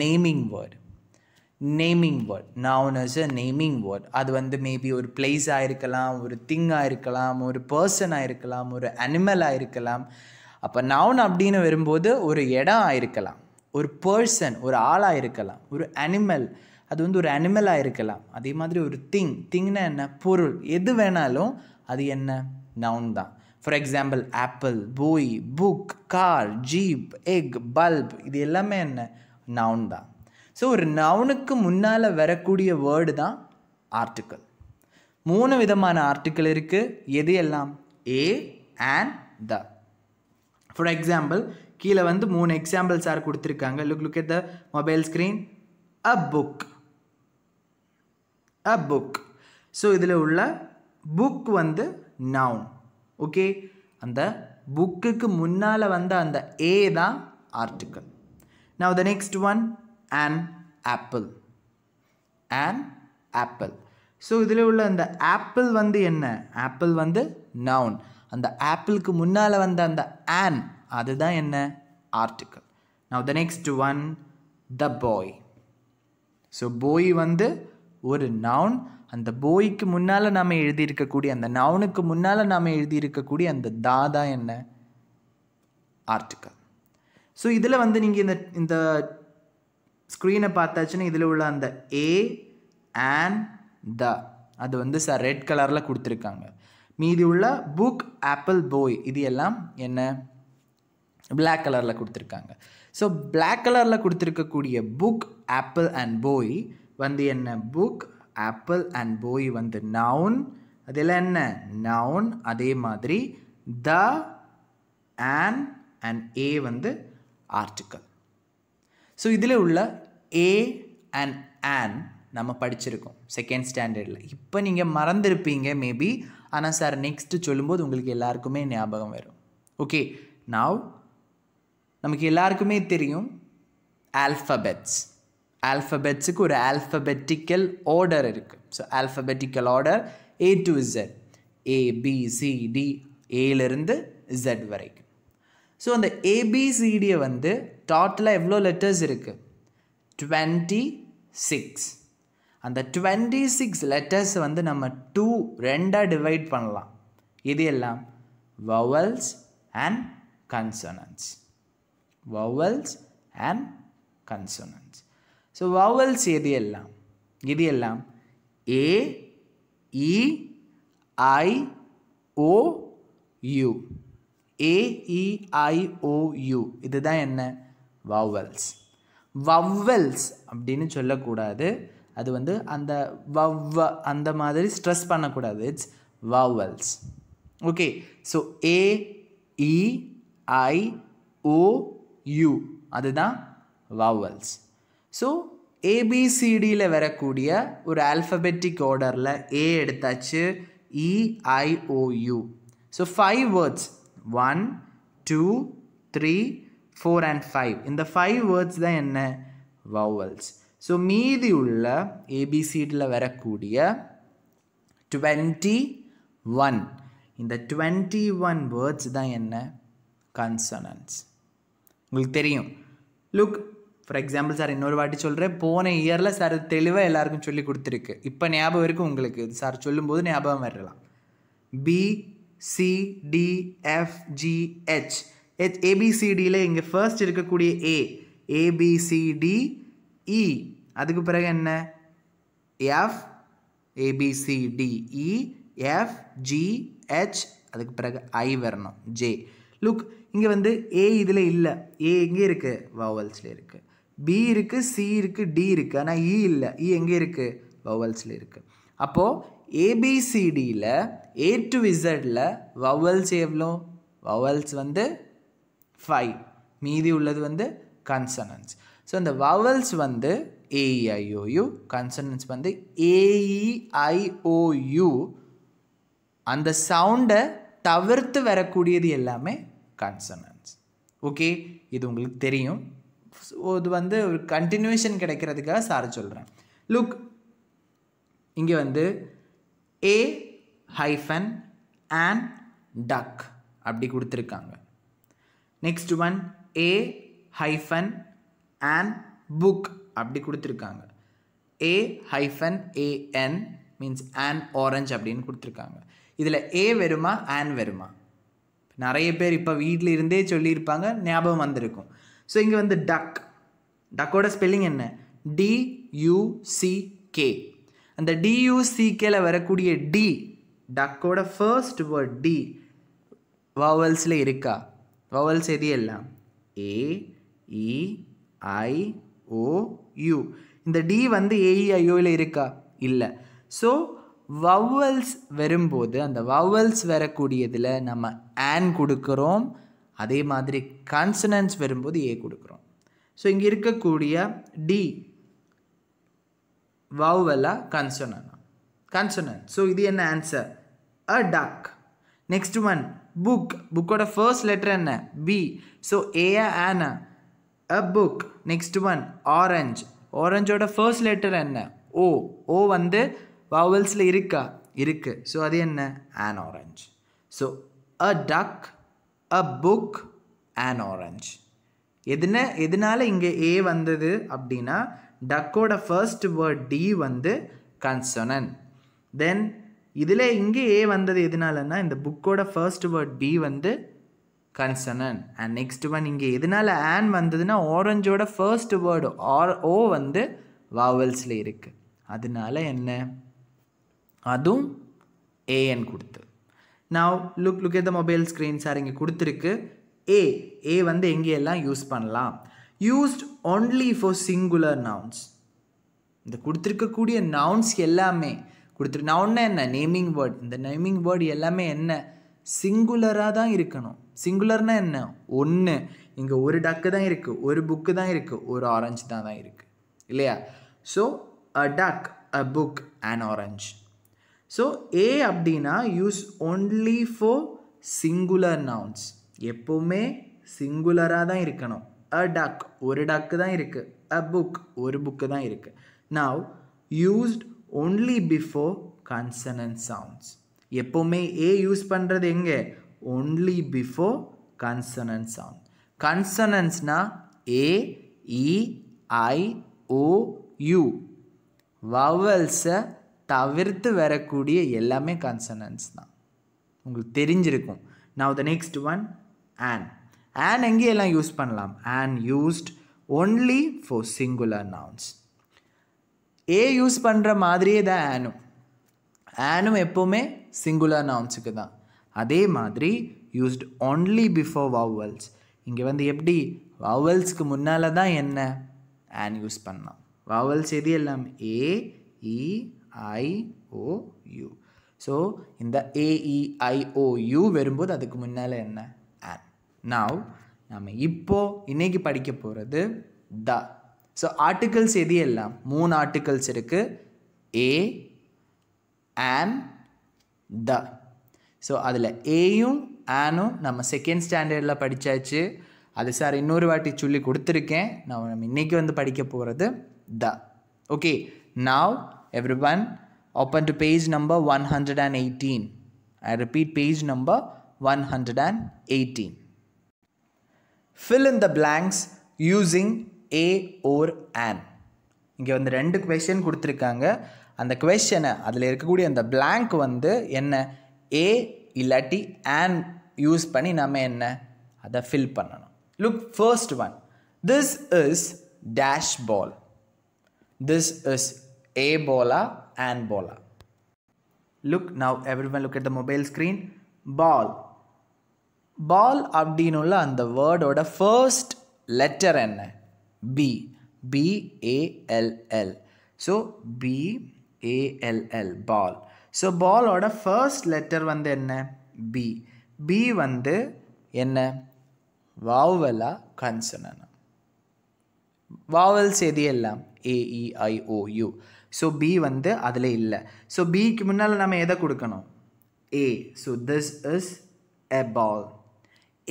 naming word naming word noun is a naming word அது வந்து மேபி ஒரு பிளேஸாக இருக்கலாம் ஒரு திங்காக இருக்கலாம் ஒரு பர்சனாக இருக்கலாம் ஒரு அனிமலாக இருக்கலாம் அப்போ நவுன் அப்படின்னு வரும்போது ஒரு இடம் ஆயிருக்கலாம் ஒரு பர்சன் ஒரு ஆளாக இருக்கலாம் ஒரு அனிமல் அது வந்து ஒரு அனிமலாக இருக்கலாம் அதே மாதிரி ஒரு திங் திங்னா என்ன பொருள் எது வேணாலும் அது என்ன நவுன் தான் for example apple boy book car jeep egg bulb இது எல்லாமே என்ன நவுன் தான் ஸோ ஒரு நவுனுக்கு முன்னால் வரக்கூடிய வேர்டு தான் ஆர்டிக்கல் மூணு விதமான ஆர்டிக்கல் இருக்குது எது எல்லாம் a and the for example கீழே வந்து மூணு எக்ஸாம்பிள் சார் கொடுத்துருக்காங்க look look at the mobile screen a book a book so இதில் உள்ள புக் வந்து நவுன் ஓகே அந்த புக்குக்கு முன்னால் வந்த அந்த ஏ தான் article now the next one and apple and apple so இதில் உள்ள அந்த ஆப்பிள் வந்து என்ன ஆப்பிள் வந்து நவுன் அந்த ஆப்பிளுக்கு முன்னால் வந்த அந்த ஆன் அதுதான் என்ன article now the next one the boy so போய் வந்து ஒரு நவுன் அந்த போய்க்கு முன்னால் நாம் எழுதியிருக்கக்கூடிய அந்த நவுனுக்கு முன்னால் நாம் எழுதியிருக்கக்கூடிய அந்த தாதா என்ன ஆர்டிக்கல் ஸோ இதில் வந்து நீங்கள் இந்த இந்த ஸ்க்ரீனை பார்த்தாச்சுன்னா இதில் உள்ள அந்த ஏ அண்ட் த அது வந்து சார் ரெட் கலரில் கொடுத்துருக்காங்க மீதி உள்ள புக் ஆப்பிள் போய் இது எல்லாம் என்ன பிளாக் கலரில் கொடுத்துருக்காங்க ஸோ பிளாக் கலரில் கொடுத்துருக்கக்கூடிய புக் ஆப்பிள் அண்ட் போய் வந்து என்ன புக் ஆப்பிள் அண்ட் போய் வந்து நவுன் அதில் என்ன நவுன் அதே மாதிரி த ஆன் அண்ட் ஏ வந்து ஆர்டிக்கல் ஸோ இதில் உள்ள ஏ அண்ட் ஆன் நம்ம படிச்சிருக்கோம் செகண்ட் ஸ்டாண்டர்டில் இப்போ நீங்கள் மறந்துருப்பீங்க மேபி ஆனால் சார் நெக்ஸ்ட்டு சொல்லும்போது உங்களுக்கு எல்லாருக்குமே ஞாபகம் வரும் ஓகே நாவ் நமக்கு எல்லாருக்குமே தெரியும் ஆல்ஃபபெட்ஸ் ஆல்ஃபபெட்ஸுக்கு ஒரு ஆல்ஃபபெட்டிக்கல் ஆர்டர் இருக்குது so alphabetical order A to Z A B Z வரைக்கும் ஸோ அந்த ஏபிசிடியை வந்து டோட்டலாக எவ்வளோ லெட்டர்ஸ் இருக்குது டுவெண்ட்டி சிக்ஸ் அந்த டுவெண்ட்டி சிக்ஸ் லெட்டர்ஸ் வந்து நம்ம டூ ரெண்டாக டிவைட் பண்ணலாம் இது எல்லாம் வவல்ஸ் அண்ட் கன்சனன்ஸ் vowels அண்ட் consonants. ಸೊ ವಾವಲ್ಸ್ ಎದೆಯೆಲ್ಲ ಇದೆಯಲ್ಲ A E I O U A E I O U இதுதான் என்ன வவ்வல்ஸ் வவ்வல்ஸ் அப்படின்னு சொல்லக்கூடாது அது வந்து அந்த வவ்வ அந்த மாதிரி ஸ்ட்ரெஸ் பண்ணக்கூடாது it's vowels okay so A E I O U அதுதான் வவ்வல்ஸ் ஸோ ஏபிசிடியில் வரக்கூடிய ஒரு ஆல்ஃபபெட்டிக் ஆர்டரில் ஏ எடுத்தாச்சு E I O U so five words one two three four and five இந்த ஃபைவ் வேர்ட்ஸ் தான் என்ன வவல்ஸ் ஸோ மீதி உள்ள ஏபிசிடியில் வரக்கூடிய டுவெண்ட்டி ஒன் இந்த டுவெண்ட்டி ஒன் வேர்ட்ஸ் தான் என்ன கன்சனன்ஸ் உங்களுக்கு தெரியும் லுக் ஃபார் எக்ஸாம்பிள் சார் இன்னொரு வாட்டி சொல்கிறேன் போன இயரில் சார் தெளிவாக எல்லாருக்கும் சொல்லி கொடுத்துருக்கு இப்போ ஞாபகம் இருக்கும் உங்களுக்கு சார் சொல்லும்போது ஞாபகம் வரலாம் B C D F G H H ஏபிசிடியில் இங்கே ஃபர்ஸ்ட் இருக்கக்கூடிய ஏ ஏபிசிடிஇ e. அதுக்கு பிறகு என்ன F A B C D E F G H அதுக்கு பிறகு ஐ வரணும் ஜே லுக் இங்கே வந்து ஏ இதில் இல்லை ஏ எங்கே இருக்குது வவல்ஸில் இருக்குது பி இருக்குது சி இருக்குது டி இருக்குது ஆனால் இ e இல்லை இ e எங்கே இருக்குது வவல்ஸில் இருக்குது அப்போது ஏபிசிடியில் ஏ டு விசடில் வவல்ஸ் எவ்வளோ வவல்ஸ் வந்து ஃபைவ் மீதி உள்ளது வந்து கன்சனன்ஸ் e, ஸோ அந்த வவல்ஸ் வந்து ஏஇஐஓயு கன்சனன்ஸ் வந்து ஏஇஐஓயு அந்த சவுண்டை தவிர்த்து வரக்கூடியது எல்லாமே கன்சனன்ஸ் ஓகே இது உங்களுக்கு தெரியும் இது வந்து ஒரு கண்டினியூஷன் கிடைக்கிறதுக்காக சார் சொல்கிறேன் லுக் இங்கே வந்து ஏ ஹைஃபன் அண்ட் டக் அப்படி கொடுத்துருக்காங்க next one a hyphen and book அப்படி கொடுத்துருக்காங்க a hyphen A N means an orange அப்படின்னு கொடுத்துருக்காங்க இதில் ஏ வருமா ஆன் வருமா நிறைய பேர் இப்போ வீட்டில் இருந்தே சொல்லியிருப்பாங்க ஞாபகம் வந்திருக்கும் ஸோ இங்கே வந்து டக் டக்கோட ஸ்பெல்லிங் என்ன டியூசிகே அந்த டியூசிகேல வரக்கூடிய டி டக்கோட ஃபர்ஸ்ட் வேர்ட் டி வவல்ஸில் இருக்கா வவல்ஸ் எது எல்லாம் ஏ ஐ ஓ யூ இந்த டி வந்து ஏஇஐஓவில் e, இருக்கா இல்லை ஸோ வவ்வல்ஸ் வரும்போது அந்த வவ்வல்ஸ் வரக்கூடியதில் நம்ம ஆன் கொடுக்குறோம் அதே மாதிரி கான்சனன்ஸ் வரும்போது ஏ கொடுக்குறோம் ஸோ இங்கே இருக்கக்கூடிய டி வவுவலா கன்சனா கன்சனன் ஸோ இது என்ன answer a duck next one book புக்கோட ஃபர்ஸ்ட் லெட்டர் என்ன B so a an a book next one orange ஆரஞ்சோட ஃபர்ஸ்ட் லெட்டர் என்ன ஓ ஓ வந்து வவல்ஸில் இருக்கா இருக்குது ஸோ அது என்ன an orange so a duck a book and orange எதுன எதனால் இங்கே ஏ வந்தது அப்படின்னா டக்கோட ஃபர்ஸ்ட் வேர்ட் டி வந்து கன்சனன் தென் இதில் இங்கே ஏ வந்தது எதனாலன்னா இந்த புக்கோட ஃபர்ஸ்ட் வேர்ட் பி வந்து கன்சனன் அண்ட் நெக்ஸ்ட் ஒன் இங்கே எதனால் ஆன் வந்ததுன்னா ஆரஞ்சோட ஃபர்ஸ்ட் வேர்டு ஆர் ஓ வந்து வாவல்ஸில் இருக்குது அதனால என்ன அதுவும் ஏஎன் கொடுத்து நான் look look at the mobile screen sir இங்கே கொடுத்துருக்கு ஏ ஏ வந்து எங்கேயெல்லாம் யூஸ் பண்ணலாம் used only for singular nouns இந்த கொடுத்துருக்கக்கூடிய நவுன்ஸ் எல்லாமே கொடுத்துரு நவுன்னா என்ன நேமிங் வேர்ட் இந்த நேமிங் வேர்டு எல்லாமே என்ன சிங்குலராக தான் இருக்கணும் சிங்குலர்னா என்ன ஒன்று இங்கே ஒரு டக்கு தான் இருக்குது ஒரு புக்கு தான் இருக்குது ஒரு ஆரஞ்சு தான் தான் இருக்குது இல்லையா so a duck a book and orange so a அப்படின்னா use only for singular nouns எப்போவுமே சிங்குலராக தான் இருக்கணும் அ டக் ஒரு டக்கு தான் இருக்குது அ புக் ஒரு புக்கு தான் இருக்குது now used only before consonant sounds எப்போவுமே ஏ யூஸ் பண்ணுறது எங்கே ஒன்லி பிஃபோர் கன்சனன்ட் சவுண்ட் கன்சனன்ஸ்னால் A E I O U வவல்ஸை தவிர்த்து வரக்கூடிய எல்லாமே கன்சனன்ஸ் தான் உங்களுக்கு தெரிஞ்சிருக்கும் now the next one an an எங்கேயும் எல்லாம் யூஸ் பண்ணலாம் an used only for singular nouns a use பண்ணுற மாதிரியே தான் ஆனும் ஆனும் எப்போவுமே சிங்குலர் நவுன்ஸுக்கு தான் அதே மாதிரி யூஸ்ட் ஒன்லி பிஃபோர் வவ்வல்ஸ் இங்கே வந்து எப்படி வவ்வல்ஸ்க்கு முன்னால் தான் என்ன ஆன் யூஸ் பண்ணலாம் வவ்வல்ஸ் எது எல்லாம் A E e, I O U so இந்த ஏஇஐஓயு e வரும்போது அதுக்கு முன்னால என்ன ஆன் நாவ் நம்ம இப்போது இன்றைக்கி படிக்க போகிறது த ஸோ ஆர்டிகல்ஸ் எது எல்லாம் மூணு ஆர்டிகல்ஸ் இருக்குது ஏ ஆன் த ஸோ அதில் ஏயும் ஆனும் நம்ம செகண்ட் ஸ்டாண்டர்டில் படித்தாச்சு அது சார் இன்னொரு வாட்டி சொல்லி கொடுத்துருக்கேன் நான் நம்ம இன்றைக்கி வந்து படிக்க போகிறது the okay now, everyone open to page number 118 I repeat page number 118 fill in the blanks using a or an இங்கே வந்து ரெண்டு கொஷின் கொடுத்துருக்காங்க அந்த கொஷனை அதில் இருக்கக்கூடிய அந்த பிளாங்க் வந்து என்ன ஏ இல்லாட்டி ஆன் யூஸ் பண்ணி நம்ம என்ன அதை ஃபில் பண்ணணும் look first one this is dash ball this is a ball and ball look now everyone look at the mobile screen ball ball அப்படின்னு உள்ள அந்த வேர்டோட ஃபர்ஸ்ட் லெட்டர் என்ன B B A L L so B A L L ball so பாலோட first letter வந்து என்ன B B வந்து என்ன வாவலா கன்சனன் வாவல் செய்தி எல்லாம் ஏஇஐஓயு ஸோ பி வந்து அதில் இல்லை ஸோ பிக்கு முன்னால் நம்ம எதை கொடுக்கணும் a so this is a ball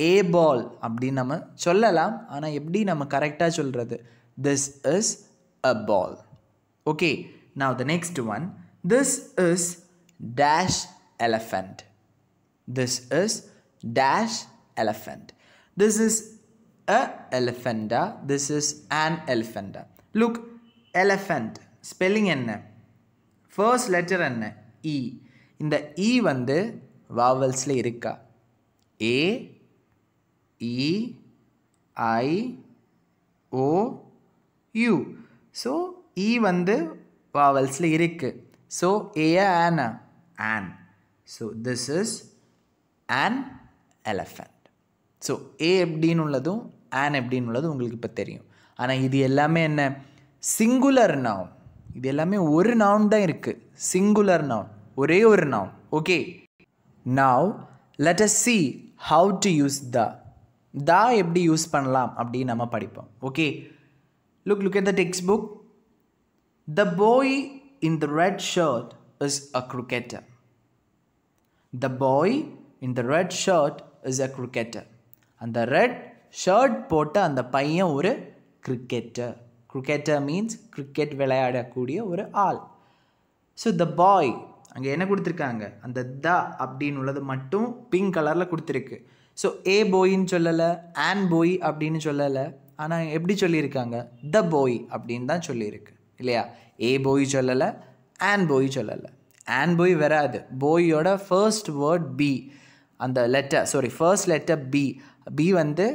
a ball அப்படின்னு நம்ம சொல்லலாம் ஆனால் எப்படி நம்ம கரெக்டாக சொல்கிறது this is a ball okay நான் the next one this is dash elephant this is dash elephant this is a எலஃபண்டா திஸ் இஸ் ஆன் எலஃபண்டா லுக் எலஃபண்ட் ஸ்பெல்லிங் என்ன ஃபர்ஸ்ட் லெட்டர் என்ன இ e. இந்த இ e வந்து வாவல்ஸில் இருக்கா ஏ E I O you so இ வந்து வாவல்ஸில் இருக்குது so a an an so this is an elephant so a எப்படின்னு உள்ளதும் ஆன் எப்படின்னு உள்ளதும் உங்களுக்கு இப்போ தெரியும் ஆனால் இது எல்லாமே என்ன சிங்குலர் இது எல்லாமே ஒரு நவுன் தான் இருக்குது சிங்குலர் நவுன் ஒரே ஒரு noun okay now let us see how to use the தா எப்படி யூஸ் பண்ணலாம் அப்படின்னு நம்ம படிப்போம் okay look look at the text textbook the boy in the red shirt is a cricketer the boy in the red shirt is a cricketer அந்த red shirt போட்ட அந்த பையன் ஒரு கிரிக்கெட்டர் கிரிக்கெட்டர் மீன்ஸ் கிரிக்கெட் விளையாடக்கூடிய ஒரு ஆள் so the பாய் அங்கே என்ன கொடுத்துருக்காங்க அந்த த அப்படின்னு உள்ளது மட்டும் பிங்க் கலரில் கொடுத்துருக்கு ஸோ ஏ போயின்னு சொல்லலை ஆன் போய் அப்படின்னு சொல்லலை ஆனால் எப்படி சொல்லியிருக்காங்க த போய் அப்படின்னு தான் சொல்லியிருக்கு இல்லையா ஏ போய் சொல்லலை ஆன் போய் சொல்லலை ஆன் போய் வராது போயோட ஃபர்ஸ்ட் வேர்ட் பி அந்த letter sorry first letter B B வந்து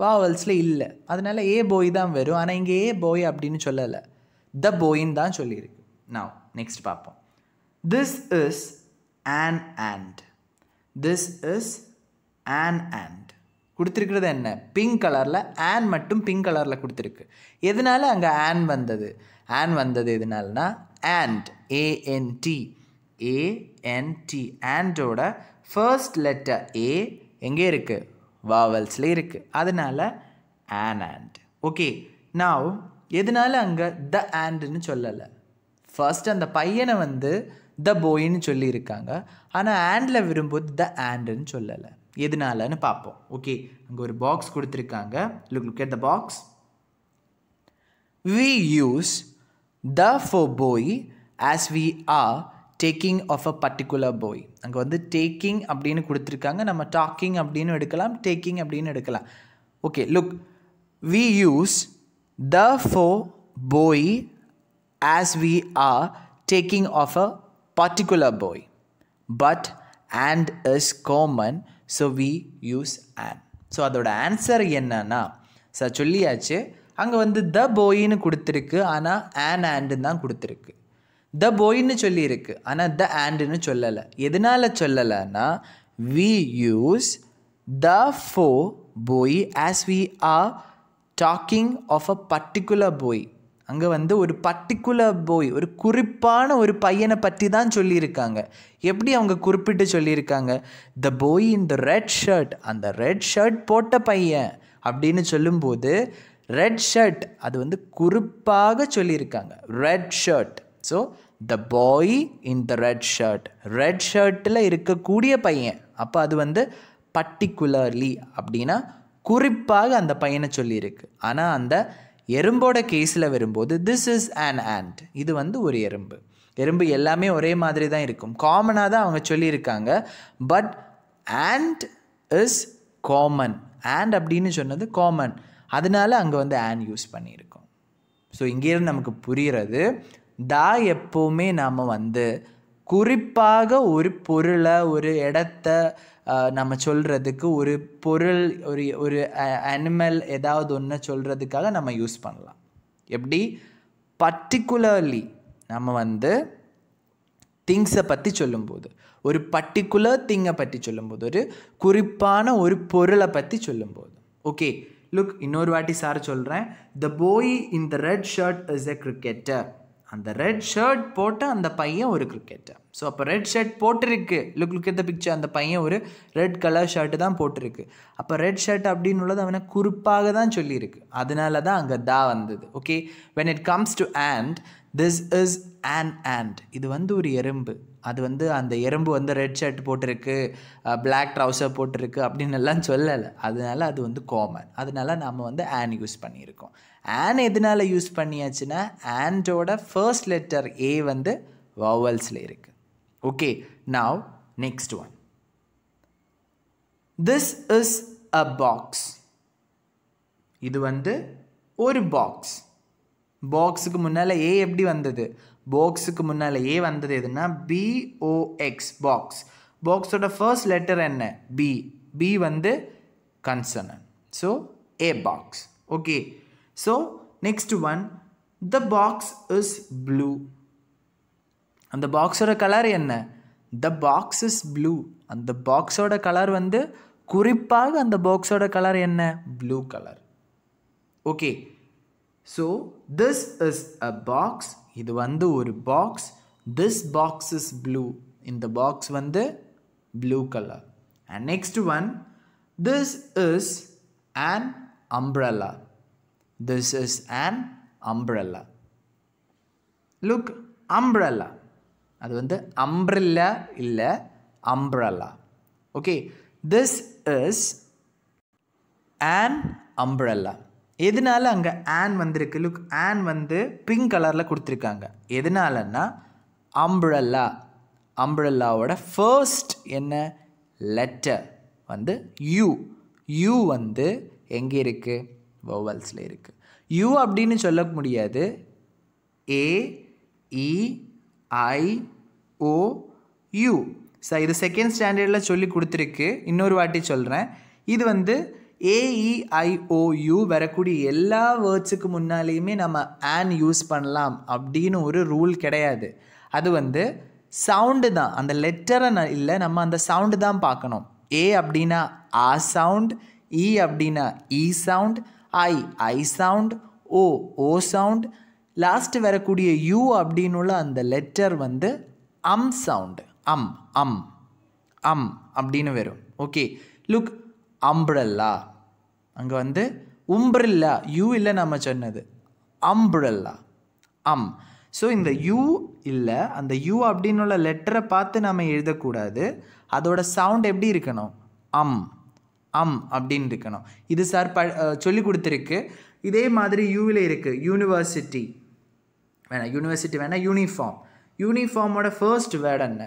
வாவல்ஸில் இல்லை அதனால் ஏ போய் தான் வரும் ஆனால் இங்கே ஏ போய் அப்படின்னு சொல்லலை த போயின்னு தான் சொல்லியிருக்கு நான் நெக்ஸ்ட் பார்ப்போம் this is an ant this is an ant கொடுத்துருக்கிறது என்ன பிங்க் கலரில் ஆன் மட்டும் பிங்க் கலரில் கொடுத்துருக்கு எதனால அங்கே ஆன் வந்தது ஆன் வந்தது எதனாலனா ஆண்ட் ஏஎன்டி ஏஎன்டி ஆண்டோட ஃபர்ஸ்ட் லெட்டர் ஏ எங்கே இருக்குது வாவல்ஸில் இருக்குது அதனால் ஆன் ஆண்ட் ஓகே நான் எதனால அங்கே த ஆண்டுன்னு சொல்லலை ஃபர்ஸ்ட் அந்த பையனை வந்து த போயின்னு சொல்லியிருக்காங்க ஆனால் ஆண்டில் விரும்புவது த ஆண்டுன்னு சொல்லலை எதனாலன்னு பார்ப்போம் ஓகே அங்கே ஒரு பாக்ஸ் கொடுத்துருக்காங்க look look at the box we use the ஃபோ boy as we are taking of a particular boy அங்கே வந்து டேக்கிங் அப்படின்னு கொடுத்துருக்காங்க நம்ம டாக்கிங் அப்படின்னு எடுக்கலாம் டேக்கிங் அப்படின்னு எடுக்கலாம் okay look we use the ஃபோ boy as we are taking of a particular boy but ant is common so we use and so அதோட ஆன்சர் என்னன்னா சார் சொல்லியாச்சு அங்கே வந்து த போயின்னு கொடுத்துருக்கு ஆனால் ஆன் ஆண்டுன்னு தான் கொடுத்துருக்கு த போயின்னு சொல்லியிருக்கு ஆனால் த ஆண்டுன்னு சொல்லலை எதனால் சொல்லலைன்னா வி யூஸ் த ஃபோ boy as we are talking of a particular boy அங்கே வந்து ஒரு பர்டிகுலர் போய் ஒரு குறிப்பான ஒரு பையனை பற்றி தான் சொல்லியிருக்காங்க எப்படி அவங்க குறிப்பிட்டு சொல்லியிருக்காங்க the boy in the red shirt அந்த ரெட் ஷர்ட் போட்ட பையன் அப்படின்னு சொல்லும்போது ரெட் ஷர்ட் அது வந்து குறிப்பாக சொல்லியிருக்காங்க red shirt so the boy in the red shirt red ஷர்ட்டில் இருக்கக்கூடிய பையன் அப்போ அது வந்து பர்டிகுலர்லி அப்படின்னா குறிப்பாக அந்த பையனை சொல்லியிருக்கு ஆனால் அந்த எறும்போட கேஸில் வரும்போது திஸ் இஸ் அண்ட் ஆண்ட் இது வந்து ஒரு எறும்பு எறும்பு எல்லாமே ஒரே மாதிரி தான் இருக்கும் காமனாக தான் அவங்க சொல்லியிருக்காங்க but ant is common ant அப்படின்னு சொன்னது காமன் அதனால அங்கே வந்து ஆன் யூஸ் பண்ணியிருக்கோம் ஸோ இங்கேருந்து நமக்கு புரிகிறது தா எப்போவுமே நாம் வந்து குறிப்பாக ஒரு பொருளை ஒரு இடத்த நம்ம சொல்கிறதுக்கு ஒரு பொருள் ஒரு ஒரு அனிமல் ஏதாவது ஒன்று சொல்கிறதுக்காக நம்ம யூஸ் பண்ணலாம் எப்படி பர்டிகுலர்லி நம்ம வந்து திங்ஸை பற்றி சொல்லும்போது ஒரு பர்டிகுலர் திங்கை பற்றி சொல்லும்போது ஒரு குறிப்பான ஒரு பொருளை பற்றி சொல்லும்போது ஓகே லுக் இன்னொரு வாட்டி சார் சொல்கிறேன் the boy in the red shirt is a cricketer அந்த ரெட் ஷர்ட் போட்ட அந்த பையன் ஒரு கிரிக்கெட்டர் ஸோ அப்போ ரெட் ஷர்ட் போட்டிருக்கு லுக் லுக் எத்த பிக்சர் அந்த பையன் ஒரு ரெட் கலர் ஷர்ட்டு தான் போட்டிருக்கு அப்போ ரெட் ஷர்ட் அப்படின்னு உள்ளது அவனை குறிப்பாக தான் சொல்லியிருக்கு அதனால தான் அங்கே தா வந்தது okay when it comes to ant this is an ant இது வந்து ஒரு எறும்பு அது வந்து அந்த எறும்பு வந்து ரெட் ஷர்ட் போட்டிருக்கு பிளாக் ட்ரௌசர் போட்டிருக்கு அப்படின்னு எல்லாம் சொல்லலை அதனால அது வந்து காமன் அதனால நாம் வந்து ஆன் யூஸ் பண்ணியிருக்கோம் ஆன் எதனால் யூஸ் பண்ணியாச்சுன்னா ஆண்டோட ஃபர்ஸ்ட் லெட்டர் ஏ வந்து வவல்ஸில் இருக்குது okay now next one this is a box இது வந்து ஒரு பாக்ஸ் பாக்ஸுக்கு முன்னால் ஏ எப்படி வந்தது பாக்ஸுக்கு முன்னால் ஏ வந்தது எதுனா பிஓஎக்ஸ் பாக்ஸ் பாக்ஸோட ஃபர்ஸ்ட் லெட்டர் என்ன பி பி வந்து consonant so a box okay So next one, the box is blue. அந்த பாக்ஸோட கலர் என்ன த பாக்ஸ் இஸ் ப்ளூ அந்த பாக்ஸோட கலர் வந்து குறிப்பாக அந்த பாக்ஸோட கலர் என்ன blue colour okay so this is a box இது வந்து ஒரு box this box is blue இந்த பாக்ஸ் வந்து blue colour and next one this is and umbrella This is an umbrella. Look, umbrella. அது வந்து umbrella இல்லை umbrella. Okay, this is an umbrella. எதனால அங்கே ஆன் வந்திருக்கு லுக் ஆன் வந்து pink கலரில் கொடுத்துருக்காங்க எதனாலன்னா அம்ப்ரல்லா அம்ப்ரல்லாவோட ஃபர்ஸ்ட் என்ன லெட்டர் வந்து யூ யூ வந்து எங்கே இருக்குது வௌவல்ஸில் இருக்குது யூ அப்படின்னு சொல்ல முடியாது ஏ இ ஐ ஓ யூ ச இது செகண்ட் ஸ்டாண்டர்டில் சொல்லி கொடுத்துருக்கு இன்னொரு வாட்டி சொல்கிறேன் இது வந்து ஏஇஐஓயு e, வரக்கூடிய எல்லா வேர்ட்ஸுக்கு முன்னாலேயுமே நம்ம ஆன் யூஸ் பண்ணலாம் அப்படின்னு ஒரு ரூல் கிடையாது அது வந்து சவுண்டு தான் அந்த லெட்டரை இல்லை நம்ம அந்த சவுண்டு தான் பார்க்கணும் ஏ அப்படின்னா ஆ சவுண்ட் இ e அப்படின்னா E e sound I I sound O O sound last வரக்கூடிய யூ அப்படின்னு உள்ள அந்த லெட்டர் வந்து அம் சவுண்டு அம் அம் அம் அப்படின்னு வரும் ஓகே லுக் அம்ப்ரல்லா அங்கே வந்து உம்ப்ரில்லா யூ இல்லை நம்ம சொன்னது அம்ப்ரல்லா அம் ஸோ இந்த யூ இல்லை அந்த யூ அப்படின்னு உள்ள லெட்டரை பார்த்து நம்ம எழுதக்கூடாது அதோட சவுண்ட் எப்படி இருக்கணும் அம் அம் அப்படின்னு இருக்கணும் இது சார் ப சொல்லி கொடுத்துருக்கு இதே மாதிரி யூவில் இருக்குது யூனிவர்சிட்டி வேணாம் யூனிவர்சிட்டி வேணால் யூனிஃபார்ம் யூனிஃபார்மோட ஃபர்ஸ்ட் வேர்டு என்ன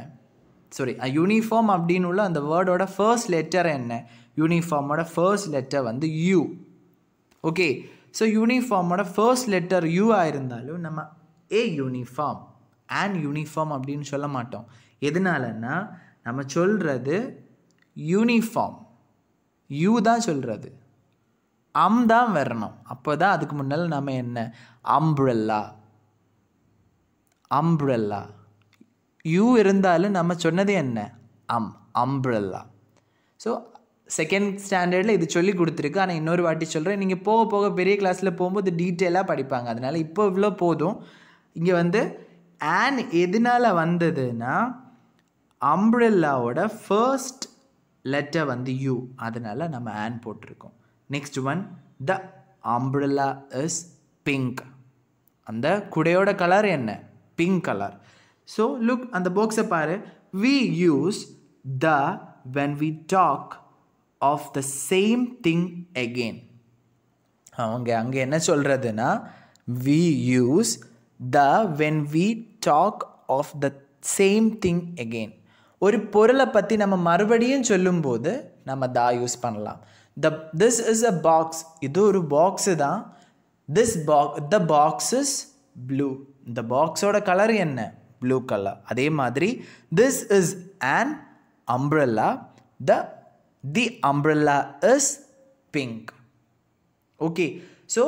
சாரி யூனிஃபார்ம் அப்படின்னு உள்ள அந்த வேர்டோட ஃபர்ஸ்ட் லெட்டர் என்ன யூனிஃபார்மோட ஃபர்ஸ்ட் லெட்டர் வந்து யூ ஓகே ஸோ யூனிஃபார்மோட ஃபர்ஸ்ட் லெட்டர் யூ ஆயிருந்தாலும் நம்ம ஏ யூனிஃபார்ம் அண்ட் யூனிஃபார்ம் அப்படின்னு சொல்ல மாட்டோம் எதனாலன்னா நம்ம சொல்கிறது யூனிஃபார்ம் யூ தான் சொல்கிறது அம் தான் வரணும் அப்போ தான் அதுக்கு முன்னால் நம்ம என்ன அம்ப்ரல்லா அம்ப்ரல்லா யூ இருந்தாலும் நம்ம சொன்னது என்ன அம் அம்ப்ரல்லா ஸோ செகண்ட் ஸ்டாண்டர்டில் இது சொல்லி கொடுத்துருக்கு ஆனால் இன்னொரு வாட்டி சொல்கிறேன் நீங்கள் போக போக பெரிய கிளாஸில் போகும்போது டீட்டெயிலாக படிப்பாங்க அதனால் இப்போ இவ்வளோ போதும் இங்கே வந்து ஆன் எதனால் வந்ததுன்னா அம்ப்ரல்லாவோட ஃபர்ஸ்ட் லெட்டர் வந்து யூ அதனால் நம்ம ஆன் போட்டிருக்கோம் next one the umbrella is pink அந்த குடையோட கலர் என்ன பிங்க் கலர் ஸோ லுக் அந்த பாக்ஸை பாரு we use the when we talk of the same thing again அவங்க அங்கே என்ன சொல்கிறதுனா we use the when we talk of the same thing again ஒரு பொருளை பற்றி நம்ம மறுபடியும் சொல்லும்போது நம்ம தா யூஸ் பண்ணலாம் the this is a box இது ஒரு பாக்ஸு தான் this box the box is blue இந்த பாக்ஸோட கலர் என்ன ப்ளூ கலர் அதே மாதிரி this is and umbrella the the umbrella is pink okay so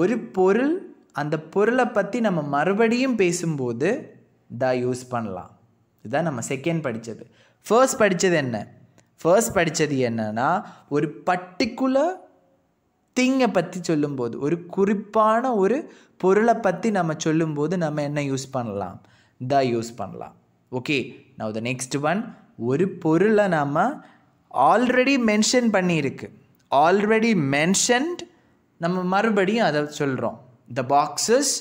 ஒரு பொருள் அந்த பொருளை பற்றி நம்ம மறுபடியும் பேசும்போது த யூஸ் பண்ணலாம் இதுதான் நம்ம செகண்ட் படித்தது ஃபர்ஸ்ட் படித்தது என்ன ஃபர்ஸ்ட் படித்தது என்னன்னா ஒரு பர்டிகுலர் திங்கை பற்றி சொல்லும்போது ஒரு குறிப்பான ஒரு பொருளை பற்றி நம்ம சொல்லும்போது நம்ம என்ன யூஸ் பண்ணலாம் த யூஸ் பண்ணலாம் ஓகே நான் த நெக்ஸ்ட் ஒன் ஒரு பொருளை நாம் ஆல்ரெடி மென்ஷன் பண்ணியிருக்கு ஆல்ரெடி மென்ஷன்ட் நம்ம மறுபடியும் அதை சொல்கிறோம் the boxes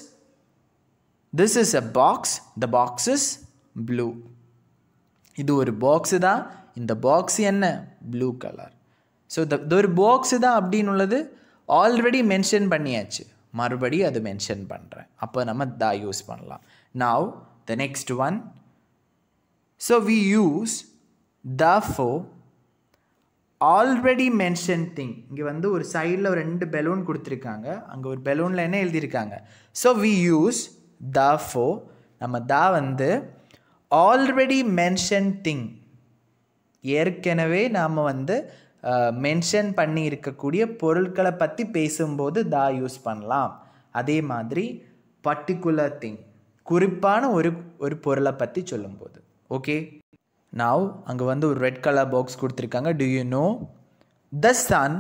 this is a box the boxes blue இது ஒரு பாக்ஸு தான் இந்த பாக்ஸ் என்ன ப்ளூ கலர் ஸோ இது ஒரு பாக்ஸு தான் அப்படின்னு உள்ளது ஆல்ரெடி மென்ஷன் பண்ணியாச்சு மறுபடியும் அது மென்ஷன் பண்ணுறேன் அப்போ நம்ம தா யூஸ் பண்ணலாம் now the next one so we use the for already mention thing இங்கே வந்து ஒரு சைடில் ஒரு ரெண்டு பெலூன் கொடுத்துருக்காங்க அங்கே ஒரு பெலூனில் என்ன எழுதியிருக்காங்க ஸோ வி யூஸ் த ஃபோ நம்ம தா வந்து ஆல்ரெடி மென்ஷன் திங் ஏற்கனவே நாம் வந்து மென்ஷன் பண்ணி இருக்கக்கூடிய பொருட்களை பற்றி பேசும்போது தா யூஸ் பண்ணலாம் அதே மாதிரி பர்டிகுலர் திங் குறிப்பான ஒரு ஒரு பொருளை பற்றி சொல்லும்போது ஓகே நாவ் அங்கே வந்து ஒரு ரெட் கலர் பாக்ஸ் கொடுத்துருக்காங்க do you know the sun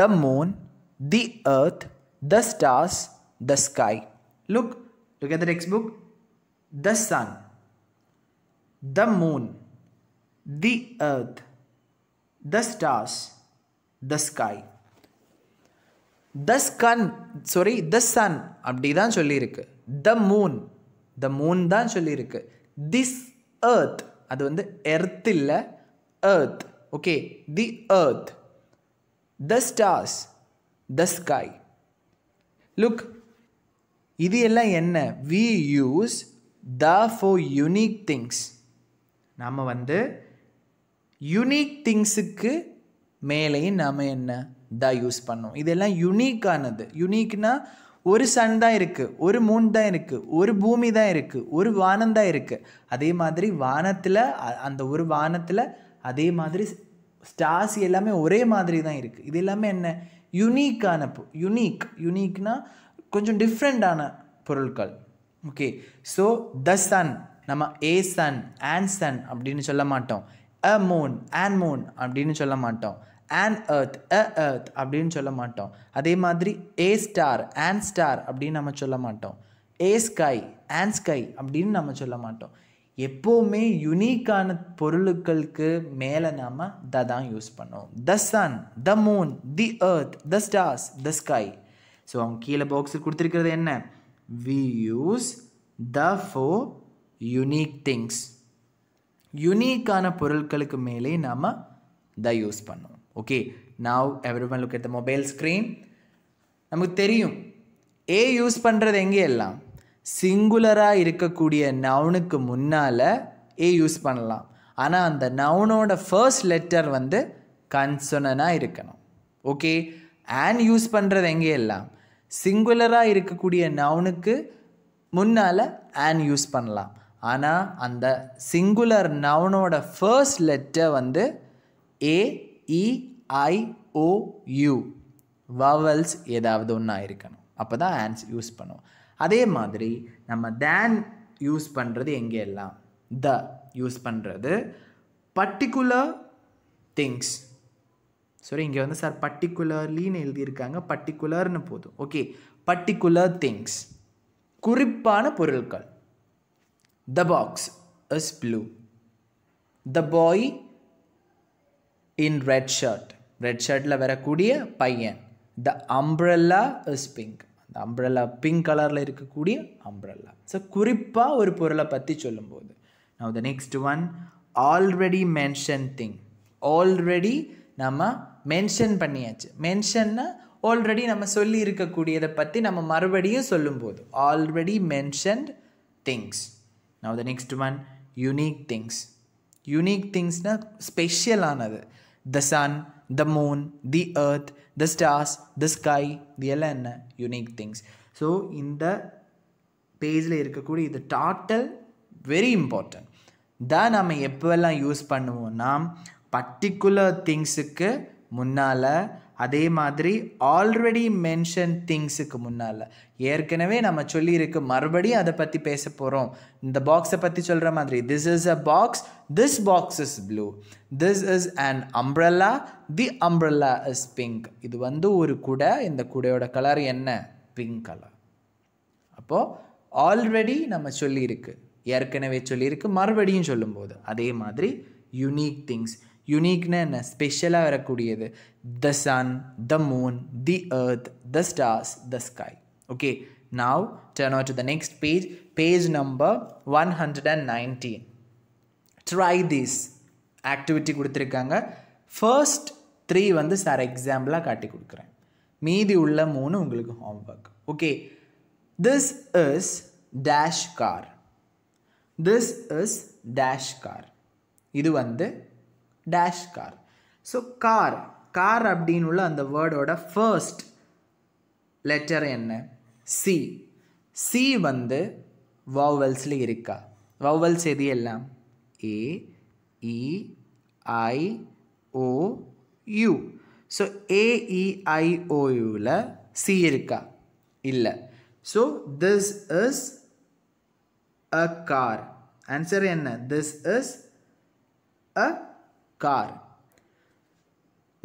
the moon the earth the stars the sky look together the text textbook the sun the moon the earth, the stars, the sky. The sun sorry the sun அப்படி தான் சொல்லியிருக்கு the moon the moon தான் சொல்லியிருக்கு this earth அது வந்து earth இல்லை earth okay the earth the stars the sky look இது எல்லாம் என்ன we use the for unique things நம்ம வந்து யுனீக் திங்ஸுக்கு மேலேயும் நாம் என்ன தான் யூஸ் பண்ணோம் இதெல்லாம் யுனிக்கானது யுனீக்னால் ஒரு சன் தான் இருக்குது ஒரு மூன் தான் இருக்குது ஒரு பூமி தான் இருக்குது ஒரு வானம் தான் இருக்குது அதே மாதிரி வானத்தில் அந்த ஒரு வானத்தில் அதே மாதிரி ஸ்டார்ஸ் எல்லாமே ஒரே மாதிரி தான் இருக்குது இது எல்லாமே என்ன யுனீக்கான யுனீக் யுனீக்னால் கொஞ்சம் டிஃப்ரெண்ட்டான பொருட்கள் ஓகே ஸோ த சன் நம்ம ஏ சன் ஆன் சன் அப்படின்னு சொல்ல மாட்டோம் அ மூன் ஆன் மூன் அப்படின்னு சொல்ல மாட்டோம் ஆன் எர்த் அ அர்த் அப்படின்னு சொல்ல மாட்டோம் அதே மாதிரி ஏ ஸ்டார் ஆன் ஸ்டார் அப்படின்னு நம்ம சொல்ல மாட்டோம் ஏ ஸ்கை ஆன் ஸ்கை அப்படின்னு நம்ம சொல்ல மாட்டோம் எப்போவுமே யுனிக்கான பொருளுக்களுக்கு மேலே நாம் த தான் யூஸ் பண்ணுவோம் த sun the moon the earth the stars the sky so அவங்க கீழே பாக்ஸில் கொடுத்துருக்கிறது என்ன we use the for unique things யுனீக்கான பொருட்களுக்கு மேலே நாம் த யூஸ் பண்ணுவோம் okay now everyone look at the mobile screen நமக்கு தெரியும் ஏ யூஸ் பண்ணுறது எங்கே எல்லாம் சிங்குலராக இருக்கக்கூடிய நவுனுக்கு முன்னால் ஏ யூஸ் பண்ணலாம் ஆனால் அந்த நவுனோட ஃபர்ஸ்ட் லெட்டர் வந்து கன்சொனனாக இருக்கணும் ஓகே ஆன் யூஸ் பண்ணுறது எங்கே எல்லாம் சிங்குலராக இருக்கக்கூடிய நவுனுக்கு முன்னால் ஆன் யூஸ் பண்ணலாம் ஆனால் அந்த சிங்குலர் நவுனோட ஃபர்ஸ்ட் லெட்டர் வந்து ஏஇஐஓயு வவல்ஸ் e ஏதாவது ஒன்றா இருக்கணும் அப்போ தான் ஆன்ஸ் யூஸ் பண்ணுவோம் அதே மாதிரி நம்ம தேன் யூஸ் பண்ணுறது எங்கே எல்லாம் த யூஸ் பண்ணுறது பர்டிகுலர் திங்ஸ் சரி இங்கே வந்து சார் பர்டிகுலர்லின்னு எழுதியிருக்காங்க பர்டிகுலர்னு போதும் ஓகே பர்டிகுலர் திங்ஸ் குறிப்பான பொருட்கள் The box is blue. The boy in red shirt. Red ஷர்ட்டில் வரக்கூடிய பையன் த அம்ப்ரல்லா இஸ் பிங்க் அந்த அம்ப்ரல்லா பிங்க் கலரில் இருக்கக்கூடிய அம்ப்ரல்லா ஸோ குறிப்பாக ஒரு பொருளை பற்றி சொல்லும்போது நான் the next one already mention thing already நம்ம மென்ஷன் பண்ணியாச்சு மென்ஷன்னா ஆல்ரெடி நம்ம சொல்லி இருக்கக்கூடியதை பற்றி நம்ம மறுபடியும் சொல்லும்போது already mentioned things Now the next one, unique things. Unique things na special another. The sun, the moon, the earth, the stars, the sky, the LN, unique things. So in the page le kudi, the turtle very important. The nama use pannu particular things ikku munnala அதே மாதிரி already mention திங்ஸுக்கு முன்னால் ஏற்கனவே நம்ம சொல்லியிருக்கு மறுபடியும் அதை பற்றி பேச போகிறோம் இந்த பாக்ஸை பற்றி சொல்கிற மாதிரி this is a box this box is blue this is and umbrella the umbrella is pink இது வந்து ஒரு குடை இந்த குடையோட கலர் என்ன பிங்க் கலர் அப்போது ஆல்ரெடி நம்ம சொல்லியிருக்கு ஏற்கனவே சொல்லியிருக்கு மறுபடியும் சொல்லும்போது அதே மாதிரி யுனீக் திங்ஸ் யுனீக்னா என்ன ஸ்பெஷலாக வரக்கூடியது the sun the moon the earth the stars the sky okay now turn ஆர் to the next page page number one hundred and nineteen try this activity கொடுத்துருக்காங்க ஃபர்ஸ்ட் த்ரீ வந்து சார் எக்ஸாம்பிளாக காட்டி கொடுக்குறேன் மீதி உள்ள மூணு உங்களுக்கு homework okay this is dash car this is dash car இது வந்து dash car so car car அப்படின்னு உள்ள அந்த வேர்டோட ஃபர்ஸ்ட் லெட்டர் என்ன சி சி வந்து வவுவல்ஸில் இருக்கா வவுவல்ஸ் எது எல்லாம் A E I O U so ஏஇஐஓயூவில் சி இருக்கா இல்லை so this is a car answer என்ன this is car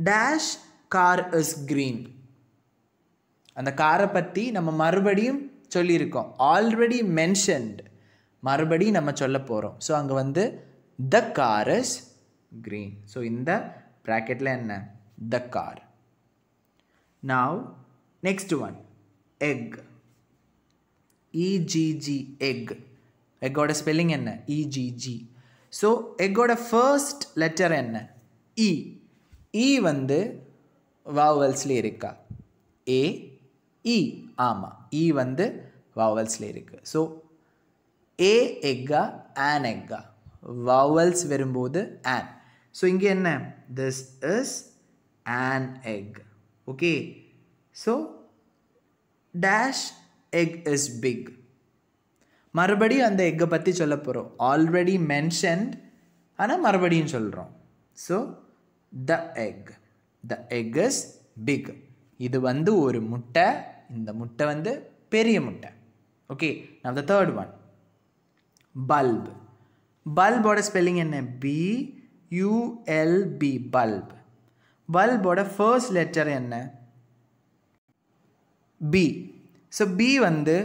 dash car is green அந்த காரை பற்றி நம்ம மறுபடியும் சொல்லியிருக்கோம் ஆல்ரெடி மென்ஷன்ட் மறுபடியும் நம்ம சொல்ல போகிறோம் ஸோ அங்கே வந்து the car is green so இந்த ப்ராக்கெட்டில் என்ன the car now next one egg E G G egg எக்கோட ஸ்பெல்லிங் என்ன E G G e So, egg first letter n. E. E vandu vowels le A. E. Ama. E vandu vowels le So, A egga, an egga. Vowels verumbodhu an. So, inge enna? This is an egg. Okay. So, dash egg is big. மறுபடியும் அந்த எக்கை பற்றி சொல்ல போகிறோம் already mentioned ஆனால் மறுபடியும் சொல்கிறோம் so the egg the egg is big இது வந்து ஒரு முட்டை இந்த முட்டை வந்து பெரிய முட்டை ஓகே நான் த தேர்ட் ஒன் பல்ப் பல்போட ஸ்பெல்லிங் என்ன பி யூஎல்பி பல்ப் பல்போட ஃபர்ஸ்ட் லெட்டர் என்ன பி ஸோ பி வந்து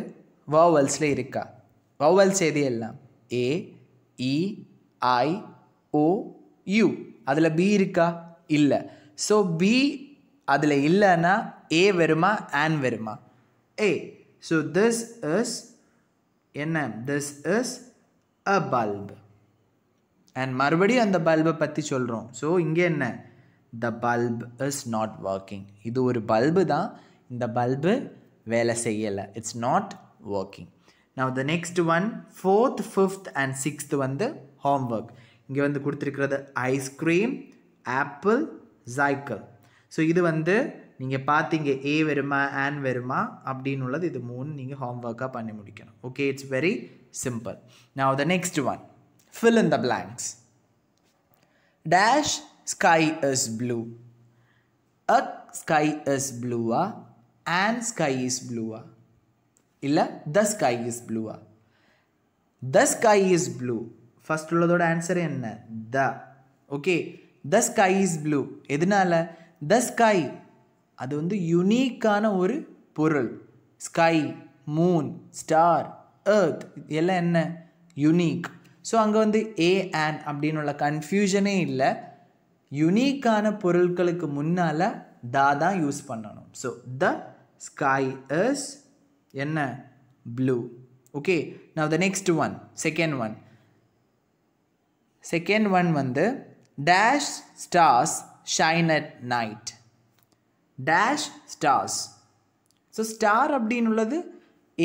வாவல்ஸில் இருக்கா வௌவல்ஸ் எது எல்லாம் A E I O you அதில் பி இருக்கா இல்லை ஸோ பி அதில் இல்லைன்னா ஏ வருமா ஆன் வருமா ஏ ஸோ திஸ் இஸ் என்ன this is a bulb and மறுபடியும் அந்த பல்பை பற்றி சொல்கிறோம் ஸோ இங்கே என்ன the bulb is not working இது ஒரு பல்பு தான் இந்த பல்பு வேலை செய்யலை it's not working now the next one fourth fifth and sixth வந்து ஹோம் ஒர்க் இங்கே வந்து கொடுத்துருக்கிறது ஐஸ்கிரீம் ஆப்பிள் சைக்கிள் ஸோ இது வந்து நீங்கள் பார்த்தீங்க ஏ வருமா ஆன் வருமா அப்படின்னு உள்ளது இது மூணு நீங்கள் ஹோம் ஒர்க்காக பண்ணி முடிக்கணும் okay it's very simple now the next one fill in the blanks dash sky is blue a sky is ப்ளூவா அண்ட் ஸ்கை இஸ் ப்ளூவா இல்லை த ஸ்கை இஸ் ப்ளூவா the sky is blue first உள்ளதோட answer என்ன the okay the sky is blue எதனால the sky அது வந்து யுனீக்கான ஒரு பொருள் ஸ்கை மூன் ஸ்டார் ஏர்த் எல்லாம் என்ன யுனீக் ஸோ அங்கே வந்து ஏ ஆன் அப்படின்னு உள்ள கன்ஃபியூஷனே இல்லை யுனீக்கான பொருட்களுக்கு முன்னால் தா தான் யூஸ் பண்ணணும் ஸோ த ஸ்கை இஸ் என்ன ப்ளூ ஓகே நான் the next one second one second one வந்து dash stars shine at night dash stars so star அப்படின்னு உள்ளது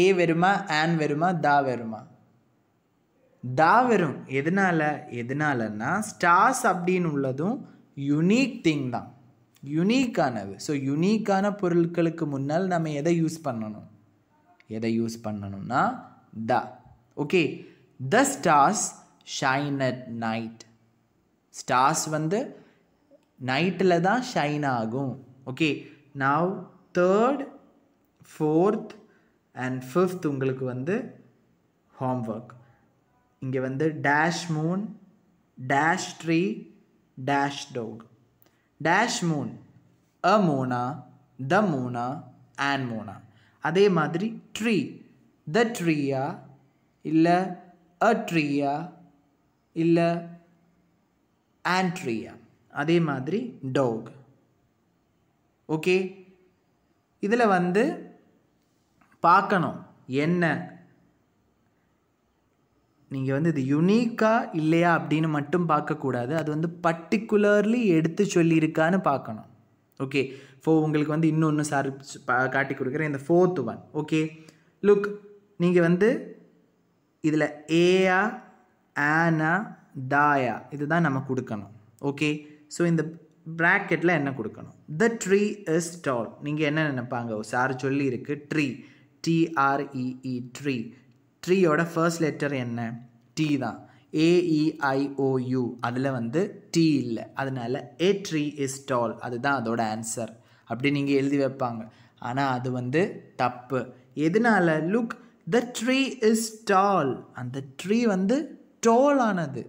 ஏ வருமா ஆன் வருமா தா வருமா தா வரும் எதனால எதனாலன்னா ஸ்டார்ஸ் அப்படின்னு உள்ளதும் யுனீக் திங் தான் யுனீக்கானது ஸோ யுனீக்கான பொருட்களுக்கு முன்னால் நம்ம எதை யூஸ் பண்ணணும் எதை யூஸ் பண்ணணும்னா the okay the stars shine at night stars வந்து நைட்டில் தான் ஷைன் ஆகும் okay now third fourth and fifth உங்களுக்கு வந்து ஹோம்ஒர்க் இங்கே வந்து dash moon dash tree dash dog dash moon a மோனா த மோனா அண்ட் மோனா அதே மாதிரி ட்ரீ த ட்ரீயா இல்லை அ ட்ரீயா இல்லை ஆண்ட்ரியா அதே மாதிரி டோக் ஓகே இதில் வந்து பார்க்கணும் என்ன நீங்கள் வந்து இது யுனீக்காக இல்லையா அப்படின்னு மட்டும் பார்க்கக்கூடாது அது வந்து பர்டிகுலர்லி எடுத்து சொல்லியிருக்கான்னு பார்க்கணும் ஓகே ஃபோ உங்களுக்கு வந்து இன்னொன்று சார் காட்டி கொடுக்குறேன் இந்த ஃபோர்த் ஒன் ஓகே லுக் நீங்கள் வந்து இதில் ஏயா ஆனா தாயா இதுதான் நம்ம கொடுக்கணும் ஓகே ஸோ இந்த ப்ராக்கெட்டில் என்ன கொடுக்கணும் த ட்ரீ இஸ் டால் நீங்கள் என்ன நினைப்பாங்க சார் சொல்லியிருக்கு ட்ரீ டிஆர்இஇ ட்ரீ ட்ரீயோட ஃபர்ஸ்ட் லெட்டர் என்ன டி தான் ஏஇஐஓயு e அதில் வந்து டி இல்லை அதனால் ஏ ட்ரீ இஸ் டால் அதுதான் அதோட ஆன்சர் அப்படி நீங்கள் எழுதி வைப்பாங்க ஆனால் அது வந்து தப்பு எதனால் look the tree is tall அந்த ட்ரீ வந்து டோலானது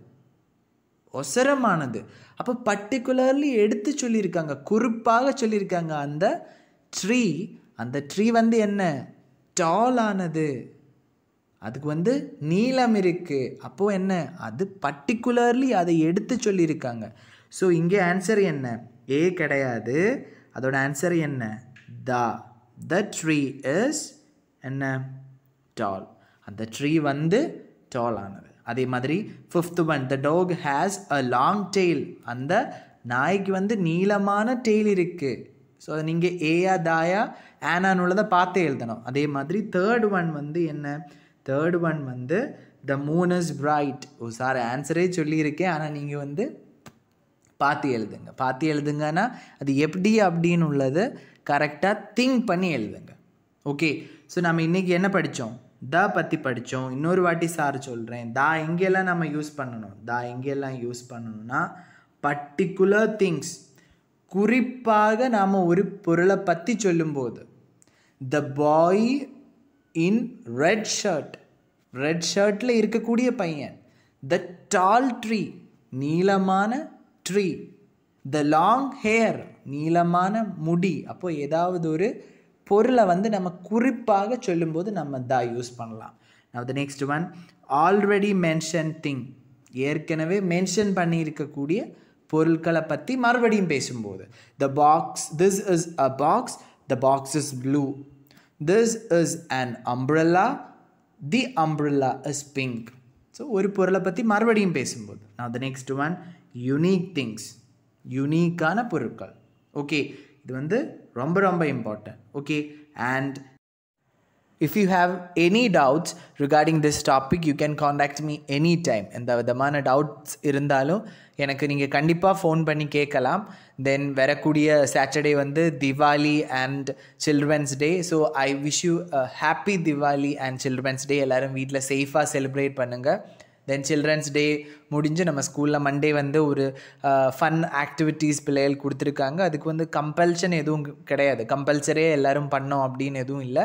ஒசரமானது அப்போ பர்டிகுலர்லி எடுத்து சொல்லியிருக்காங்க குறிப்பாக சொல்லியிருக்காங்க அந்த ட்ரீ அந்த ட்ரீ வந்து என்ன டாலானது அதுக்கு வந்து நீளம் இருக்குது அப்போது என்ன அது பர்டிகுலர்லி அதை எடுத்து சொல்லியிருக்காங்க ஸோ இங்கே ஆன்சர் என்ன ஏ கிடையாது அதோட ஆன்சர் என்ன தா த ட்ரீ இஸ் என்ன டால் அந்த ட்ரீ வந்து டால் ஆனது அதே மாதிரி fifth one the dog has a long tail அந்த நாய்க்கு வந்து நீளமான டெய்ல் இருக்குது ஸோ அதை நீங்கள் ஏயா தாயா ஆனான்னு உள்ளதை பார்த்து எழுதணும் அதே மாதிரி தேர்ட் ஒன் வந்து என்ன தேர்ட் ஒன் வந்து த மூன் இஸ் பிரைட் ஓ சார் ஆன்சரே சொல்லியிருக்கேன் ஆனால் நீங்கள் வந்து பார்த்து எழுதுங்க பார்த்து எழுதுங்கன்னா அது எப்படி அப்படின்னு உள்ளது கரெக்டாக திங்க் பண்ணி எழுதுங்க ஓகே ஸோ நம்ம இன்றைக்கி என்ன படித்தோம் த பற்றி படித்தோம் இன்னொரு வாட்டி சார் சொல்கிறேன் தா எங்கெல்லாம் நம்ம யூஸ் பண்ணணும் தா எங்கெல்லாம் யூஸ் பண்ணணும்னா பர்டிகுலர் திங்ஸ் குறிப்பாக நாம் ஒரு பொருளை பற்றி சொல்லும்போது the boy in red shirt red ஷர்ட்டில் இருக்கக்கூடிய பையன் த டால் ட்ரீ நீளமான ட்ரீ த லாங் ஹேர் நீளமான முடி அப்போது ஏதாவது ஒரு பொருளை வந்து நம்ம குறிப்பாக சொல்லும்போது நம்ம தான் யூஸ் பண்ணலாம் நான் the next one already mention thing ஏற்கனவே மென்ஷன் பண்ணியிருக்கக்கூடிய பொருட்களை பற்றி மறுபடியும் பேசும்போது the box this is a box the box is blue this is an umbrella the umbrella is pink so ஒரு பொருளை பற்றி மறுபடியும் பேசும்போது நான் the next one unique things யுனீக்கான பொருட்கள் ஓகே இது வந்து ரொம்ப ரொம்ப important okay and if you have any doubts regarding this topic you can contact me any time எந்த விதமான டவுட்ஸ் இருந்தாலும் எனக்கு நீங்கள் கண்டிப்பாக ஃபோன் பண்ணி கேட்கலாம் தென் வரக்கூடிய சாட்டர்டே வந்து Diwali and children's day so I wish you happy Diwali and children's day எல்லோரும் வீட்டில் சேஃபாக செலிப்ரேட் பண்ணுங்கள் தென் சில்ட்ரன்ஸ் டே முடிஞ்சு நம்ம ஸ்கூலில் மண்டே வந்து ஒரு ஃபன் ஆக்டிவிட்டீஸ் பிள்ளைகள் கொடுத்துருக்காங்க அதுக்கு வந்து கம்பல்ஷன் எதுவும் கிடையாது கம்பல்சரியே எல்லோரும் பண்ணோம் அப்படின்னு எதுவும் இல்லை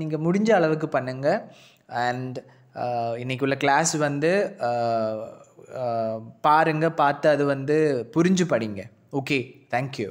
நீங்கள் முடிஞ்ச அளவுக்கு பண்ணுங்கள் அண்ட் இன்றைக்கி உள்ள கிளாஸ் வந்து பாருங்கள் பார்த்து அது வந்து புரிஞ்சு படிங்க ஓகே தேங்க்யூ